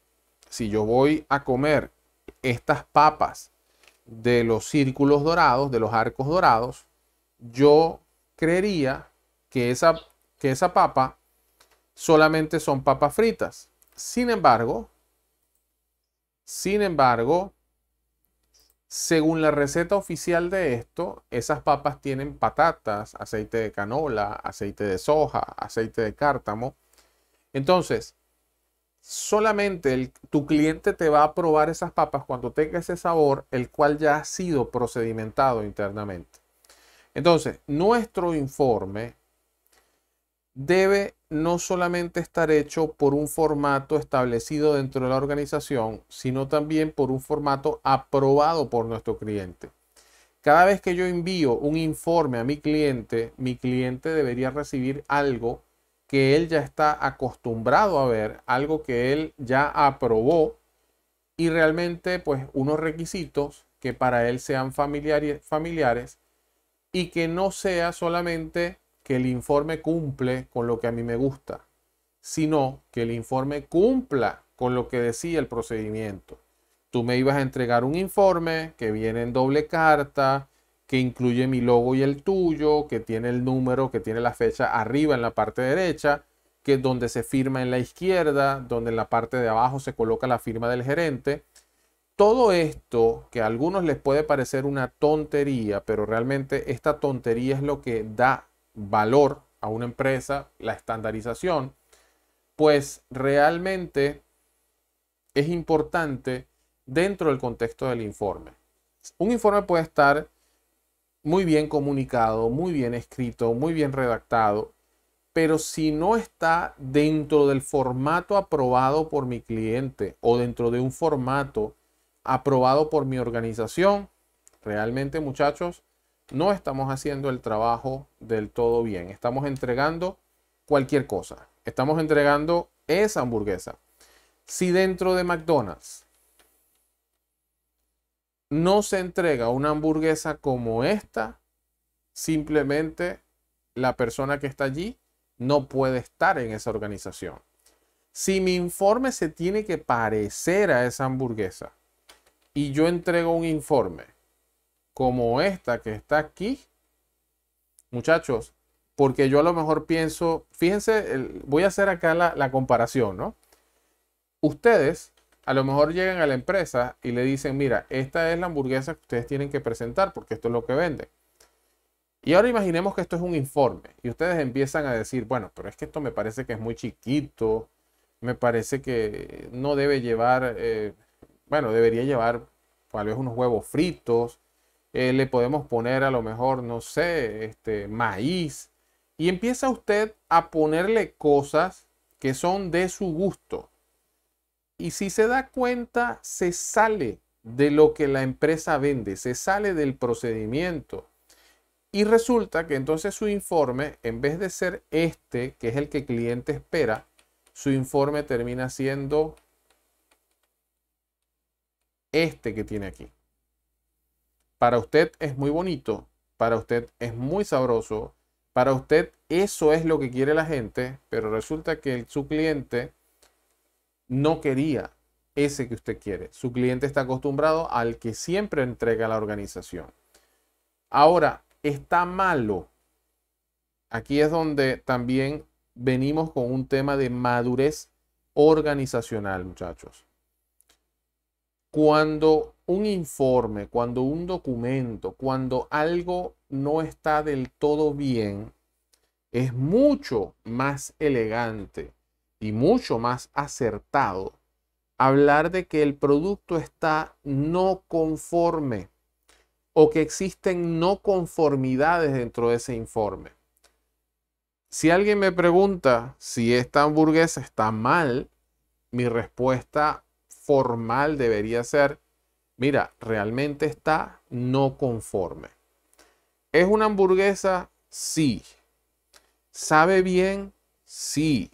si yo voy a comer estas papas de los círculos dorados, de los arcos dorados, yo creería que esa, que esa papa solamente son papas fritas. Sin embargo, sin embargo, según la receta oficial de esto, esas papas tienen patatas, aceite de canola, aceite de soja, aceite de cártamo. Entonces, solamente tu cliente te va a probar esas papas cuando tenga ese sabor, el cual ya ha sido procedimentado internamente. Entonces, nuestro informe debe no solamente estar hecho por un formato establecido dentro de la organización, sino también por un formato aprobado por nuestro cliente. Cada vez que yo envío un informe a mi cliente, mi cliente debería recibir algo que él ya está acostumbrado a ver, algo que él ya aprobó y realmente pues unos requisitos que para él sean familiares, familiares y que no sea solamente que el informe cumple con lo que a mí me gusta, sino que el informe cumpla con lo que decía el procedimiento. Tú me ibas a entregar un informe que viene en doble carta, que incluye mi logo y el tuyo, que tiene el número, que tiene la fecha arriba en la parte derecha, que es donde se firma en la izquierda, donde en la parte de abajo se coloca la firma del gerente. Todo esto, que a algunos les puede parecer una tontería, pero realmente esta tontería es lo que da valor a una empresa, la estandarización, pues realmente es importante dentro del contexto del informe. Un informe puede estar muy bien comunicado, muy bien escrito, muy bien redactado, pero si no está dentro del formato aprobado por mi cliente o dentro de un formato aprobado por mi organización, realmente muchachos, no estamos haciendo el trabajo del todo bien. Estamos entregando cualquier cosa. Estamos entregando esa hamburguesa. Si dentro de McDonald's no se entrega una hamburguesa como esta, simplemente la persona que está allí no puede estar en esa organización. Si mi informe se tiene que parecer a esa hamburguesa y yo entrego un informe como esta que está aquí, muchachos, porque yo a lo mejor pienso, fíjense, voy a hacer acá la, comparación, ¿no? Ustedes a lo mejor llegan a la empresa y le dicen, mira, esta es la hamburguesa que ustedes tienen que presentar porque esto es lo que venden. Y ahora imaginemos que esto es un informe y ustedes empiezan a decir, bueno, pero es que esto me parece que es muy chiquito, me parece que no debe llevar, eh, bueno, debería llevar tal vez unos huevos fritos, eh, le podemos poner a lo mejor, no sé, este, maíz. Y empieza usted a ponerle cosas que son de su gusto. Y si se da cuenta, se sale de lo que la empresa vende, se sale del procedimiento. Y resulta que entonces su informe, en vez de ser este, que es el que el cliente espera, su informe termina siendo este que tiene aquí. Para usted es muy bonito, para usted es muy sabroso, para usted eso es lo que quiere la gente, pero resulta que su cliente no quería ese que usted quiere. Su cliente está acostumbrado al que siempre entrega la organización. Ahora, está malo. Aquí es donde también venimos con un tema de madurez organizacional, muchachos. Cuando un informe, cuando un documento, cuando algo no está del todo bien, es mucho más elegante y mucho más acertado hablar de que el producto está no conforme o que existen no conformidades dentro de ese informe. Si alguien me pregunta si esta hamburguesa está mal, mi respuesta formal debería ser, mira, realmente está no conforme. ¿Es una hamburguesa? Sí. ¿Sabe bien? Sí.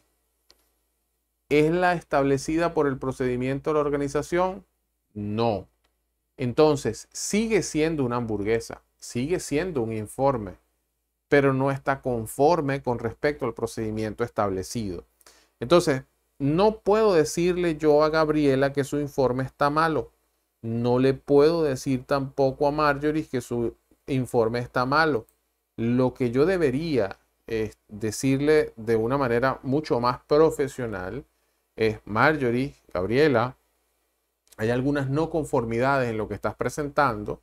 ¿Es la establecida por el procedimiento de la organización? No. Entonces, sigue siendo una hamburguesa, sigue siendo un informe, pero no está conforme con respecto al procedimiento establecido. Entonces, no puedo decirle yo a Gabriela que su informe está malo no le puedo decir tampoco a Marjorie que su informe está malo. Lo que yo debería es decirle de una manera mucho más profesional es, Marjorie, Gabriela, hay algunas no conformidades en lo que estás presentando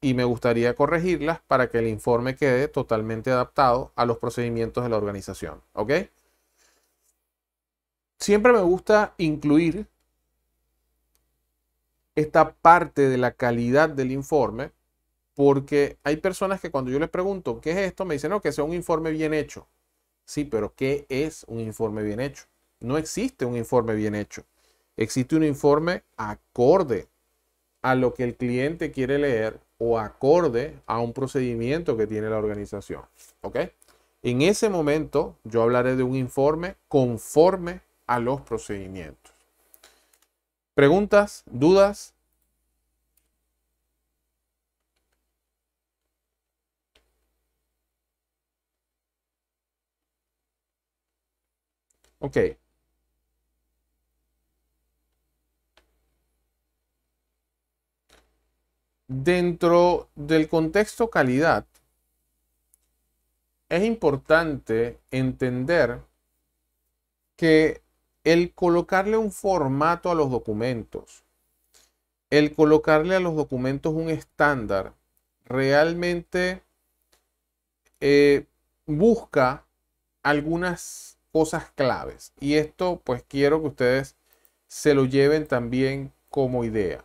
y me gustaría corregirlas para que el informe quede totalmente adaptado a los procedimientos de la organización. ¿Ok? Siempre me gusta incluir esta parte de la calidad del informe, porque hay personas que cuando yo les pregunto, ¿qué es esto? Me dicen, no, que sea un informe bien hecho. Sí, pero ¿qué es un informe bien hecho? No existe un informe bien hecho. Existe un informe acorde a lo que el cliente quiere leer o acorde a un procedimiento que tiene la organización. ¿Ok? En ese momento yo hablaré de un informe conforme a los procedimientos. ¿Preguntas? ¿Dudas? Ok. Dentro del contexto calidad, es importante entender que el colocarle un formato a los documentos, el colocarle a los documentos un estándar, realmente eh, busca algunas cosas claves. Y esto pues quiero que ustedes se lo lleven también como idea.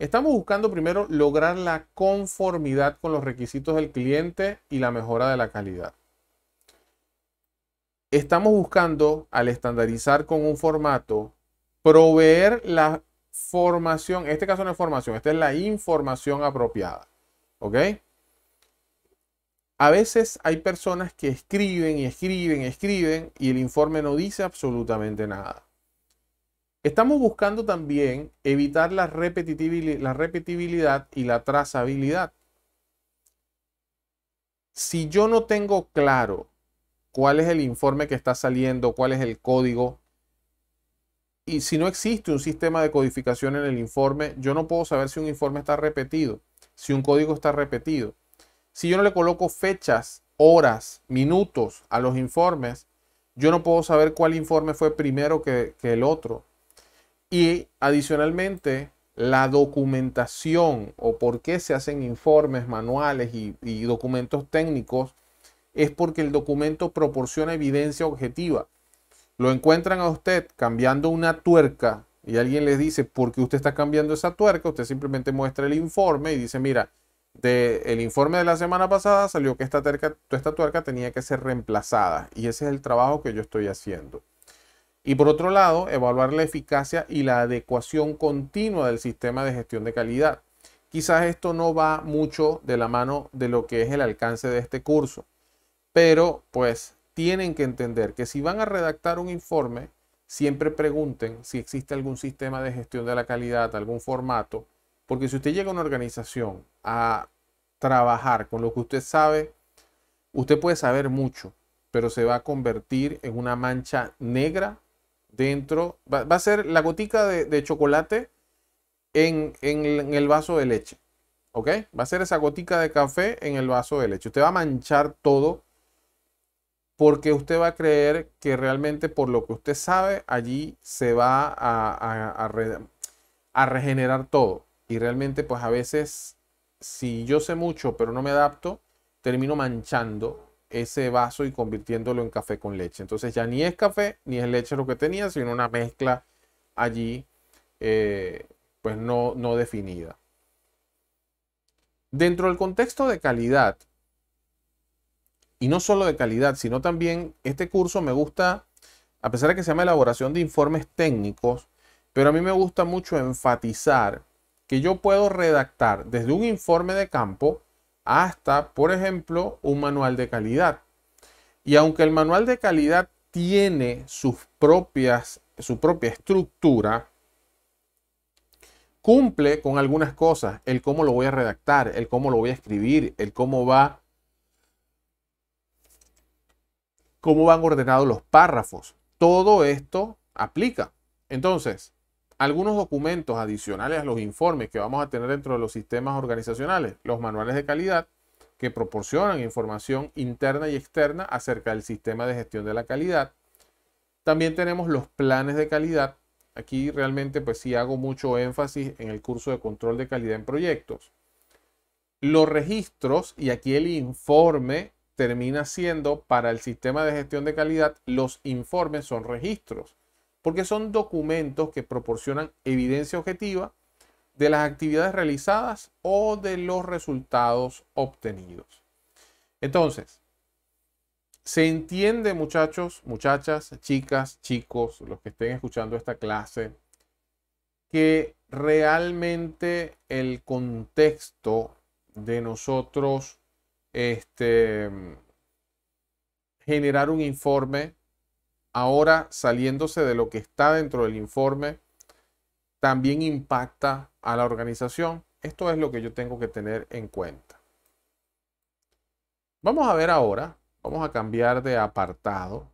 Estamos buscando primero lograr la conformidad con los requisitos del cliente y la mejora de la calidad estamos buscando, al estandarizar con un formato, proveer la formación, en este caso no es formación, esta es la información apropiada. ¿Ok? A veces hay personas que escriben y escriben y escriben y el informe no dice absolutamente nada. Estamos buscando también evitar la, la repetibilidad y la trazabilidad. Si yo no tengo claro cuál es el informe que está saliendo, cuál es el código. Y si no existe un sistema de codificación en el informe, yo no puedo saber si un informe está repetido, si un código está repetido. Si yo no le coloco fechas, horas, minutos a los informes, yo no puedo saber cuál informe fue primero que, el otro. Y adicionalmente, la documentación o por qué se hacen informes manuales y documentos técnicos es porque el documento proporciona evidencia objetiva. Lo encuentran a usted cambiando una tuerca y alguien les dice, ¿por qué usted está cambiando esa tuerca? Usted simplemente muestra el informe y dice, mira, de el informe de la semana pasada salió que esta tuerca tenía que ser reemplazada y ese es el trabajo que yo estoy haciendo. Y por otro lado, evaluar la eficacia y la adecuación continua del sistema de gestión de calidad. Quizás esto no va mucho de la mano de lo que es el alcance de este curso pero pues tienen que entender que si van a redactar un informe, siempre pregunten si existe algún sistema de gestión de la calidad, algún formato, porque si usted llega a una organización a trabajar con lo que usted sabe, usted puede saber mucho, pero se va a convertir en una mancha negra dentro, va, a ser la gotica de, chocolate en, en, el vaso de leche, ¿ok? Va a ser esa gotica de café en el vaso de leche. Usted va a manchar todo porque usted va a creer que realmente por lo que usted sabe, allí se va a, regenerar todo. Y realmente, pues a veces, si yo sé mucho pero no me adapto, termino manchando ese vaso y convirtiéndolo en café con leche. Entonces ya ni es café ni es leche lo que tenía, sino una mezcla allí, eh, pues no, no definida. Dentro del contexto de calidad, y no solo de calidad, sino también este curso me gusta, a pesar de que se llama elaboración de informes técnicos, pero a mí me gusta mucho enfatizar que yo puedo redactar desde un informe de campo hasta, por ejemplo, un manual de calidad. Y aunque el manual de calidad tiene sus propias, su propia estructura, cumple con algunas cosas, el cómo lo voy a redactar, el cómo lo voy a escribir, el cómo va cómo van ordenados los párrafos. Todo esto aplica. Entonces, algunos documentos adicionales a los informes que vamos a tener dentro de los sistemas organizacionales, los manuales de calidad, que proporcionan información interna y externa acerca del sistema de gestión de la calidad. También tenemos los planes de calidad. Aquí realmente pues sí hago mucho énfasis en el curso de control de calidad en proyectos. Los registros y aquí el informe termina siendo para el sistema de gestión de calidad, los informes son registros, porque son documentos que proporcionan evidencia objetiva de las actividades realizadas o de los resultados obtenidos. Entonces, se entiende muchachos, muchachas, chicas, chicos, los que estén escuchando esta clase, que realmente el contexto de nosotros este, generar un informe, ahora saliéndose de lo que está dentro del informe, también impacta a la organización. Esto es lo que yo tengo que tener en cuenta. Vamos a ver ahora, vamos a cambiar de apartado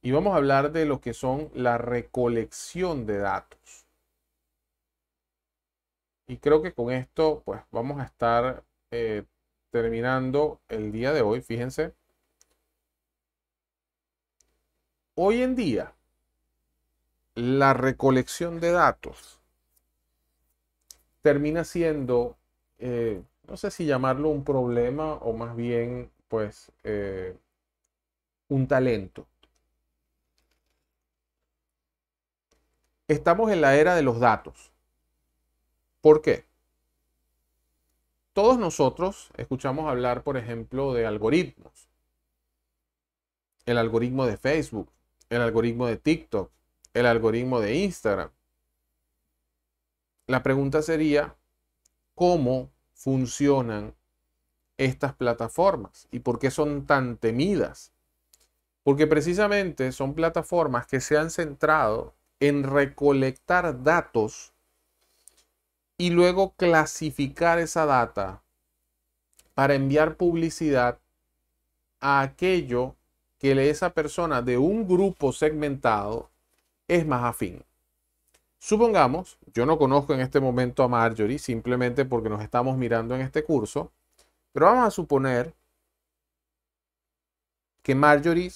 y vamos a hablar de lo que son la recolección de datos. Y creo que con esto pues vamos a estar eh, terminando el día de hoy, fíjense. Hoy en día, la recolección de datos termina siendo, eh, no sé si llamarlo un problema o más bien, pues, eh, un talento. Estamos en la era de los datos. ¿Por qué? todos nosotros escuchamos hablar, por ejemplo, de algoritmos. El algoritmo de Facebook, el algoritmo de TikTok, el algoritmo de Instagram. La pregunta sería, ¿cómo funcionan estas plataformas y por qué son tan temidas? Porque precisamente son plataformas que se han centrado en recolectar datos y luego clasificar esa data para enviar publicidad a aquello que esa persona de un grupo segmentado es más afín. Supongamos, yo no conozco en este momento a Marjorie simplemente porque nos estamos mirando en este curso, pero vamos a suponer que Marjorie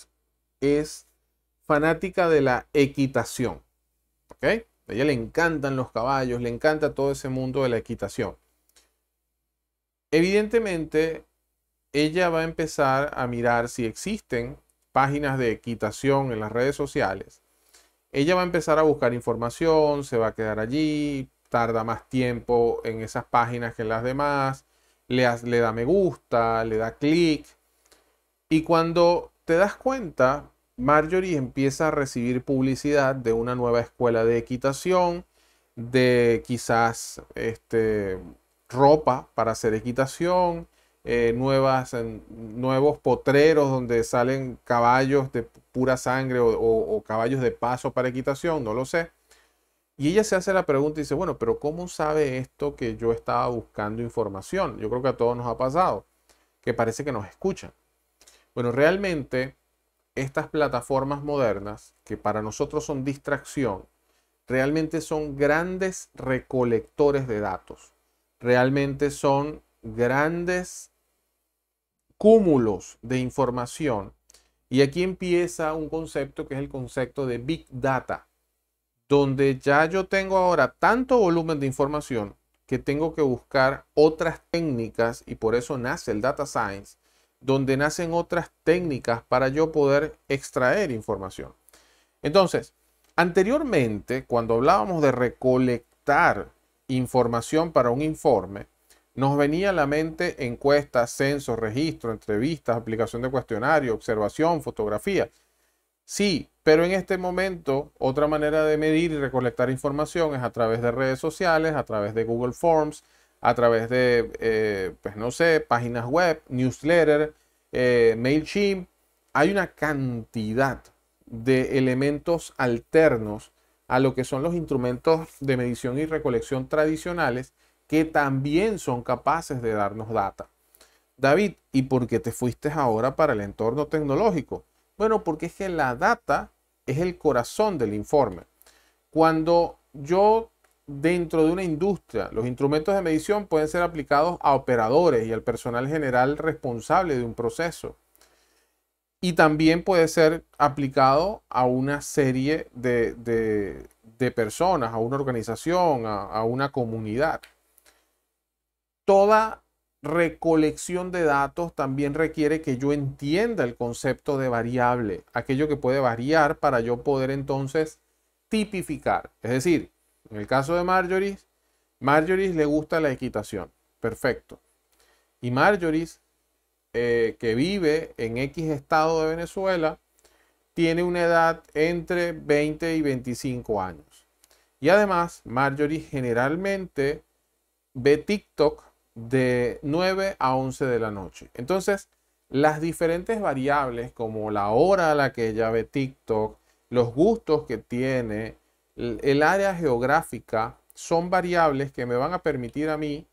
es fanática de la equitación. A ella le encantan los caballos, le encanta todo ese mundo de la equitación. Evidentemente, ella va a empezar a mirar si existen páginas de equitación en las redes sociales. Ella va a empezar a buscar información, se va a quedar allí, tarda más tiempo en esas páginas que en las demás, le, le da me gusta, le da clic. Y cuando te das cuenta, Marjorie empieza a recibir publicidad de una nueva escuela de equitación, de quizás este, ropa para hacer equitación, eh, nuevos potreros donde salen caballos de pura sangre o, o, caballos de paso para equitación, no lo sé. Y ella se hace la pregunta y dice, bueno, pero ¿cómo sabe esto que yo estaba buscando información? Yo creo que a todos nos ha pasado, que parece que nos escuchan. Bueno, realmente estas plataformas modernas, que para nosotros son distracción, realmente son grandes recolectores de datos, realmente son grandes cúmulos de información. Y aquí empieza un concepto que es el concepto de Big Data, donde ya yo tengo ahora tanto volumen de información que tengo que buscar otras técnicas y por eso nace el Data Science donde nacen otras técnicas para yo poder extraer información. Entonces, anteriormente, cuando hablábamos de recolectar información para un informe, nos venía a la mente encuestas, censos, registro, entrevistas, aplicación de cuestionario, observación, fotografía. Sí, pero en este momento otra manera de medir y recolectar información es a través de redes sociales, a través de Google Forms, a través de, eh, pues no sé, páginas web, newsletter, eh, MailChimp. Hay una cantidad de elementos alternos a lo que son los instrumentos de medición y recolección tradicionales que también son capaces de darnos data. David, ¿y por qué te fuiste ahora para el entorno tecnológico? Bueno, porque es que la data es el corazón del informe. Cuando yo dentro de una industria. Los instrumentos de medición pueden ser aplicados a operadores y al personal general responsable de un proceso. Y también puede ser aplicado a una serie de, personas, a una organización, a, a una comunidad. Toda recolección de datos también requiere que yo entienda el concepto de variable, aquello que puede variar para yo poder entonces tipificar. Es decir, en el caso de Marjorie, Marjorie le gusta la equitación. Perfecto. Y Marjorie, eh, que vive en X estado de Venezuela, tiene una edad entre 20 y 25 años. Y además, Marjorie generalmente ve TikTok de 9 a 11 de la noche. Entonces, las diferentes variables como la hora a la que ella ve TikTok, los gustos que tiene, el área geográfica son variables que me van a permitir a mí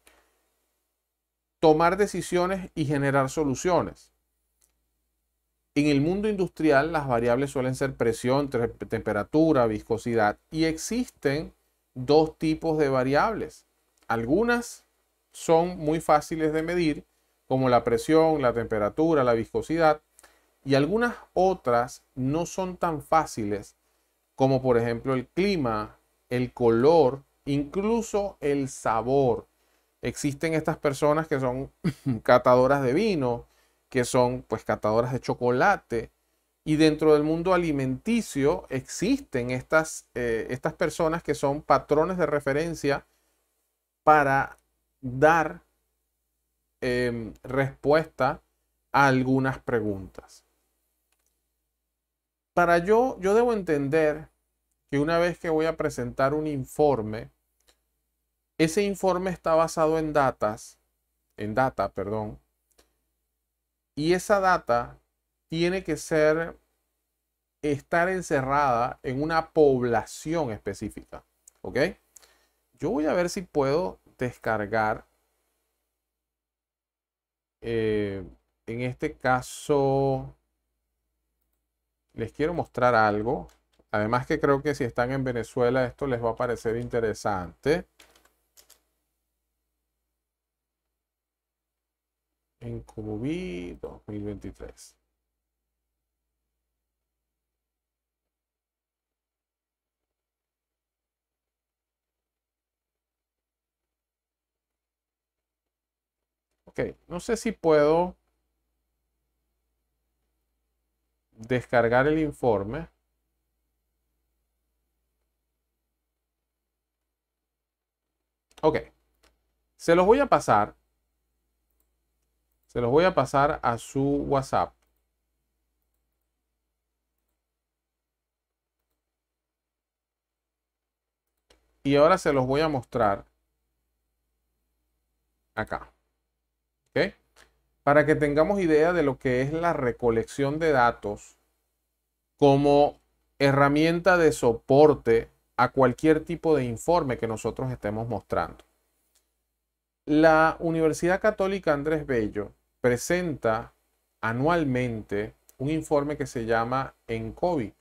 tomar decisiones y generar soluciones. En el mundo industrial las variables suelen ser presión, temperatura, viscosidad y existen dos tipos de variables. Algunas son muy fáciles de medir, como la presión, la temperatura, la viscosidad, y algunas otras no son tan fáciles como por ejemplo el clima, el color, incluso el sabor. Existen estas personas que son catadoras de vino, que son pues catadoras de chocolate. Y dentro del mundo alimenticio existen estas, eh, estas personas que son patrones de referencia para dar em, respuesta a algunas preguntas para yo, yo debo entender que una vez que voy a presentar un informe, ese informe está basado en datas, en data, perdón, y esa data tiene que ser, estar encerrada en una población específica, ¿ok? Yo voy a ver si puedo descargar, eh, en este caso, les quiero mostrar algo. Además que creo que si están en Venezuela esto les va a parecer interesante. En Cubi 2023. Ok, no sé si puedo descargar el informe. Ok. Se los voy a pasar. Se los voy a pasar a su WhatsApp. Y ahora se los voy a mostrar acá. Okay para que tengamos idea de lo que es la recolección de datos como herramienta de soporte a cualquier tipo de informe que nosotros estemos mostrando. La Universidad Católica Andrés Bello presenta anualmente un informe que se llama ENCOVID,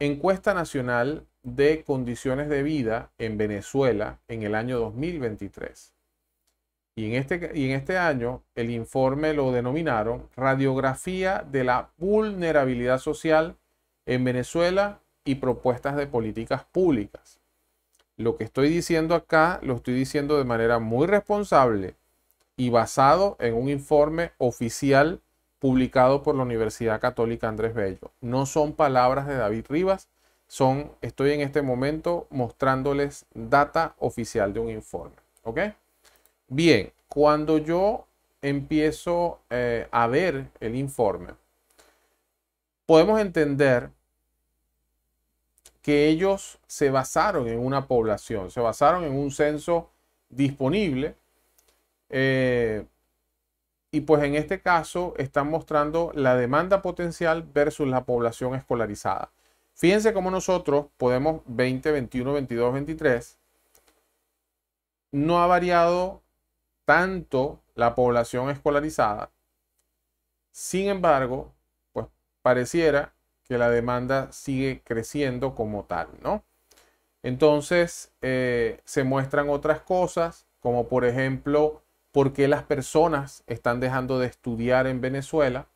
Encuesta Nacional de Condiciones de Vida en Venezuela en el año 2023. Y en, este, y en este año el informe lo denominaron Radiografía de la Vulnerabilidad Social en Venezuela y Propuestas de Políticas Públicas. Lo que estoy diciendo acá lo estoy diciendo de manera muy responsable y basado en un informe oficial publicado por la Universidad Católica Andrés Bello. No son palabras de David Rivas, son, estoy en este momento mostrándoles data oficial de un informe. ¿Ok? Bien, cuando yo empiezo eh, a ver el informe, podemos entender que ellos se basaron en una población, se basaron en un censo disponible. Eh, y pues en este caso están mostrando la demanda potencial versus la población escolarizada. Fíjense cómo nosotros podemos 20, 21, 22, 23. No ha variado tanto la población escolarizada. Sin embargo, pues pareciera que la demanda sigue creciendo como tal, ¿no? Entonces, eh, se muestran otras cosas, como por ejemplo, por qué las personas están dejando de estudiar en Venezuela.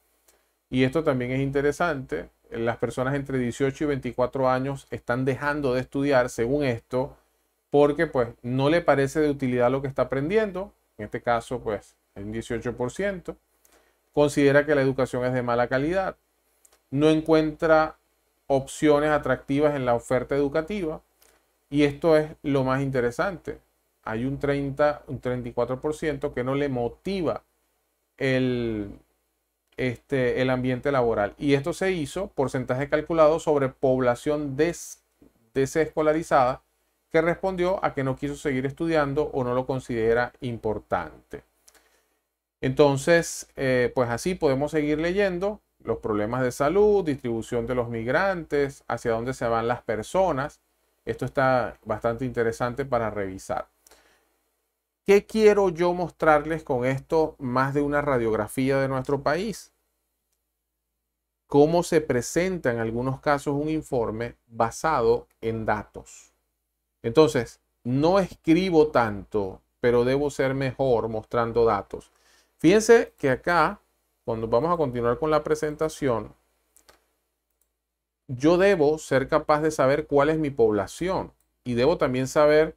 Y esto también es interesante. Las personas entre 18 y 24 años están dejando de estudiar, según esto, porque pues no le parece de utilidad lo que está aprendiendo, en este caso pues un 18%, considera que la educación es de mala calidad, no encuentra opciones atractivas en la oferta educativa y esto es lo más interesante. Hay un 30, un 34% que no le motiva el, este, el ambiente laboral. Y esto se hizo porcentaje calculado sobre población des, desescolarizada que respondió a que no quiso seguir estudiando o no lo considera importante. Entonces, eh, pues así podemos seguir leyendo los problemas de salud, distribución de los migrantes, hacia dónde se van las personas. Esto está bastante interesante para revisar. ¿Qué quiero yo mostrarles con esto más de una radiografía de nuestro país? Cómo se presenta en algunos casos un informe basado en datos. Entonces, no escribo tanto, pero debo ser mejor mostrando datos. Fíjense que acá, cuando vamos a continuar con la presentación, yo debo ser capaz de saber cuál es mi población y debo también saber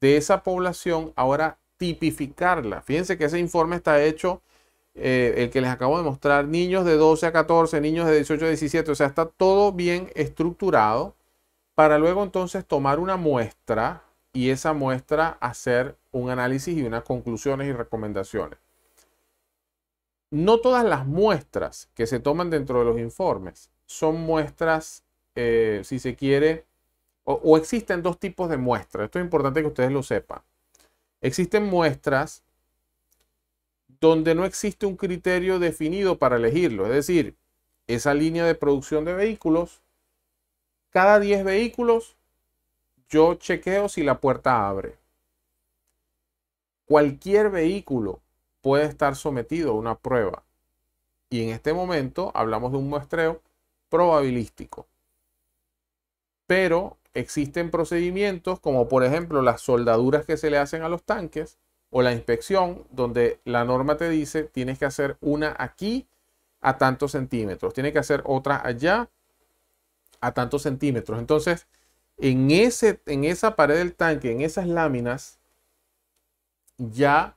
de esa población ahora tipificarla. Fíjense que ese informe está hecho, eh, el que les acabo de mostrar, niños de 12 a 14, niños de 18 a 17, o sea, está todo bien estructurado para luego entonces tomar una muestra y esa muestra hacer un análisis y unas conclusiones y recomendaciones. No todas las muestras que se toman dentro de los informes son muestras, eh, si se quiere, o, o existen dos tipos de muestras. Esto es importante que ustedes lo sepan. Existen muestras donde no existe un criterio definido para elegirlo. Es decir, esa línea de producción de vehículos cada 10 vehículos yo chequeo si la puerta abre. Cualquier vehículo puede estar sometido a una prueba. Y en este momento hablamos de un muestreo probabilístico. Pero existen procedimientos como por ejemplo las soldaduras que se le hacen a los tanques o la inspección donde la norma te dice tienes que hacer una aquí a tantos centímetros, tienes que hacer otra allá a tantos centímetros. Entonces, en, ese, en esa pared del tanque, en esas láminas, ya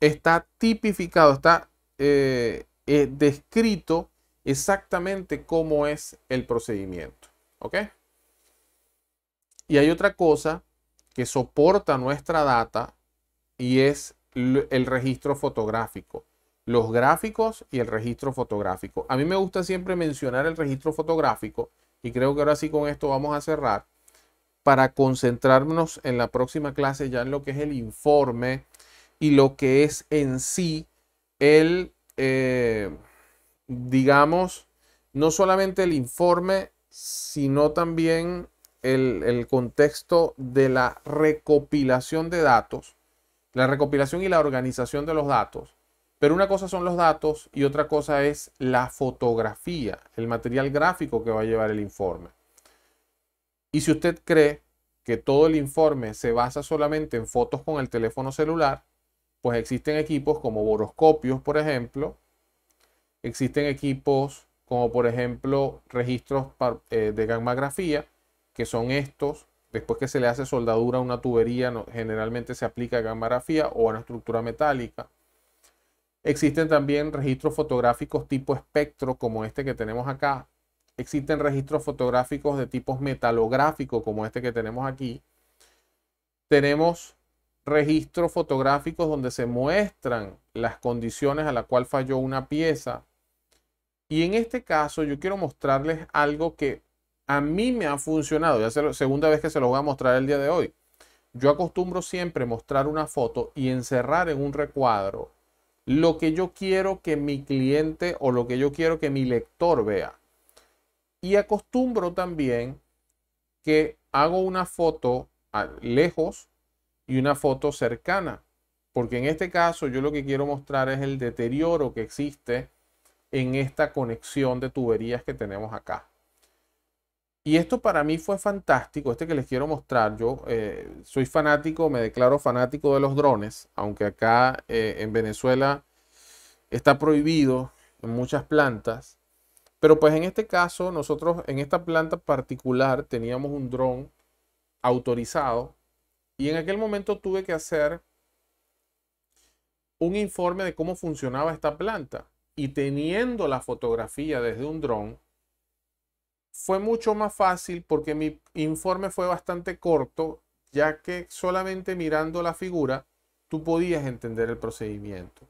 está tipificado, está eh, eh, descrito exactamente cómo es el procedimiento. ¿Ok? Y hay otra cosa que soporta nuestra data y es el registro fotográfico los gráficos y el registro fotográfico. A mí me gusta siempre mencionar el registro fotográfico y creo que ahora sí con esto vamos a cerrar para concentrarnos en la próxima clase ya en lo que es el informe y lo que es en sí el, eh, digamos, no solamente el informe, sino también el contexto de la recopilación de datos, la recopilación y la organización de los datos pero una cosa son los datos y otra cosa es la fotografía, el material gráfico que va a llevar el informe. Y si usted cree que todo el informe se basa solamente en fotos con el teléfono celular, pues existen equipos como boroscopios, por ejemplo. Existen equipos como, por ejemplo, registros eh, de gammagrafía, que son estos. Después que se le hace soldadura a una tubería, generalmente se aplica gammagrafía o a una estructura metálica Existen también registros fotográficos tipo espectro, como este que tenemos acá. Existen registros fotográficos de tipo metalográfico, como este que tenemos aquí. Tenemos registros fotográficos donde se muestran las condiciones a la cual falló una pieza. Y en este caso yo quiero mostrarles algo que a mí me ha funcionado. Ya es la segunda vez que se lo voy a mostrar el día de hoy. Yo acostumbro siempre mostrar una foto y encerrar en un recuadro lo que yo quiero que mi cliente o lo que yo quiero que mi lector vea. Y acostumbro también que hago una foto lejos y una foto cercana, porque en este caso yo lo que quiero mostrar es el deterioro que existe en esta conexión de tuberías que tenemos acá. Y esto para mí fue fantástico, este que les quiero mostrar. Yo eh, soy fanático, me declaro fanático de los drones, aunque acá eh, en Venezuela está prohibido en muchas plantas. Pero pues en este caso, nosotros en esta planta particular teníamos un dron autorizado y en aquel momento tuve que hacer un informe de cómo funcionaba esta planta. Y teniendo la fotografía desde un dron, fue mucho más fácil porque mi informe fue bastante corto, ya que solamente mirando la figura tú podías entender el procedimiento.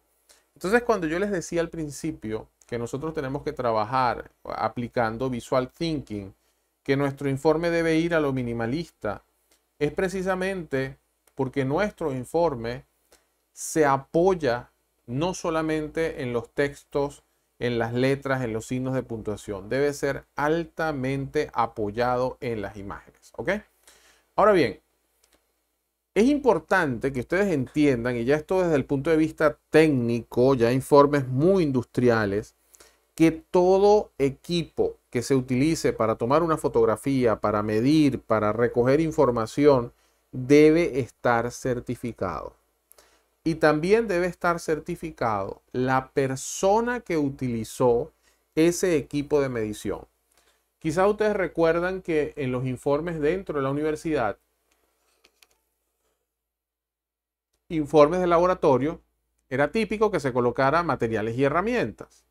Entonces, cuando yo les decía al principio que nosotros tenemos que trabajar aplicando visual thinking, que nuestro informe debe ir a lo minimalista, es precisamente porque nuestro informe se apoya no solamente en los textos en las letras, en los signos de puntuación. Debe ser altamente apoyado en las imágenes. ¿Ok? Ahora bien, es importante que ustedes entiendan, y ya esto desde el punto de vista técnico, ya informes muy industriales, que todo equipo que se utilice para tomar una fotografía, para medir, para recoger información, debe estar certificado. Y también debe estar certificado la persona que utilizó ese equipo de medición. Quizá ustedes recuerdan que en los informes dentro de la universidad, informes de laboratorio, era típico que se colocara materiales y herramientas.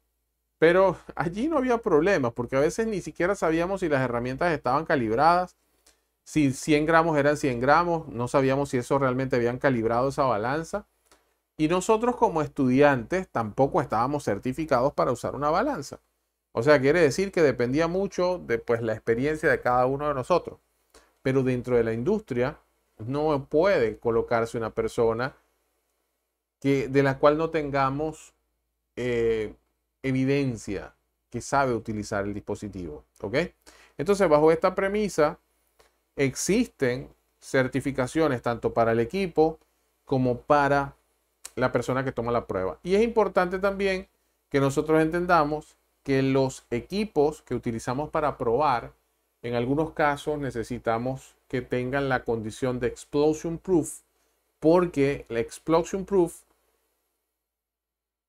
Pero allí no había problemas porque a veces ni siquiera sabíamos si las herramientas estaban calibradas, si 100 gramos eran 100 gramos, no sabíamos si eso realmente habían calibrado esa balanza. Y nosotros como estudiantes tampoco estábamos certificados para usar una balanza. O sea, quiere decir que dependía mucho de pues, la experiencia de cada uno de nosotros. Pero dentro de la industria no puede colocarse una persona que, de la cual no tengamos eh, evidencia que sabe utilizar el dispositivo. ¿Ok? Entonces, bajo esta premisa, existen certificaciones tanto para el equipo como para la persona que toma la prueba. Y es importante también que nosotros entendamos que los equipos que utilizamos para probar, en algunos casos necesitamos que tengan la condición de explosion proof, porque la explosion proof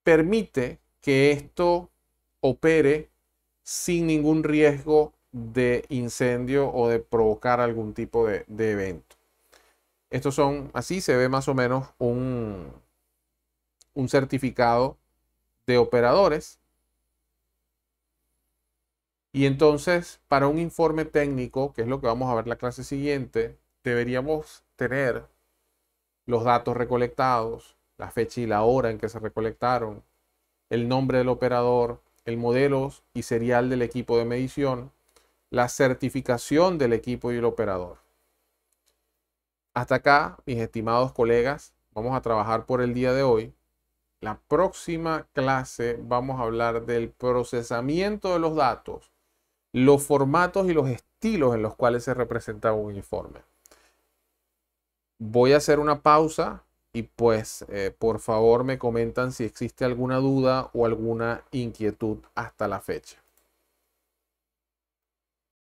permite que esto opere sin ningún riesgo de incendio o de provocar algún tipo de, evento. Estos son, así se ve más o menos un, un certificado de operadores. Y entonces, para un informe técnico, que es lo que vamos a ver en la clase siguiente, deberíamos tener los datos recolectados, la fecha y la hora en que se recolectaron, el nombre del operador, el modelo y serial del equipo de medición, la certificación del equipo y el operador. Hasta acá, mis estimados colegas, vamos a trabajar por el día de hoy la próxima clase vamos a hablar del procesamiento de los datos, los formatos y los estilos en los cuales se representa un informe. Voy a hacer una pausa y pues eh, por favor me comentan si existe alguna duda o alguna inquietud hasta la fecha.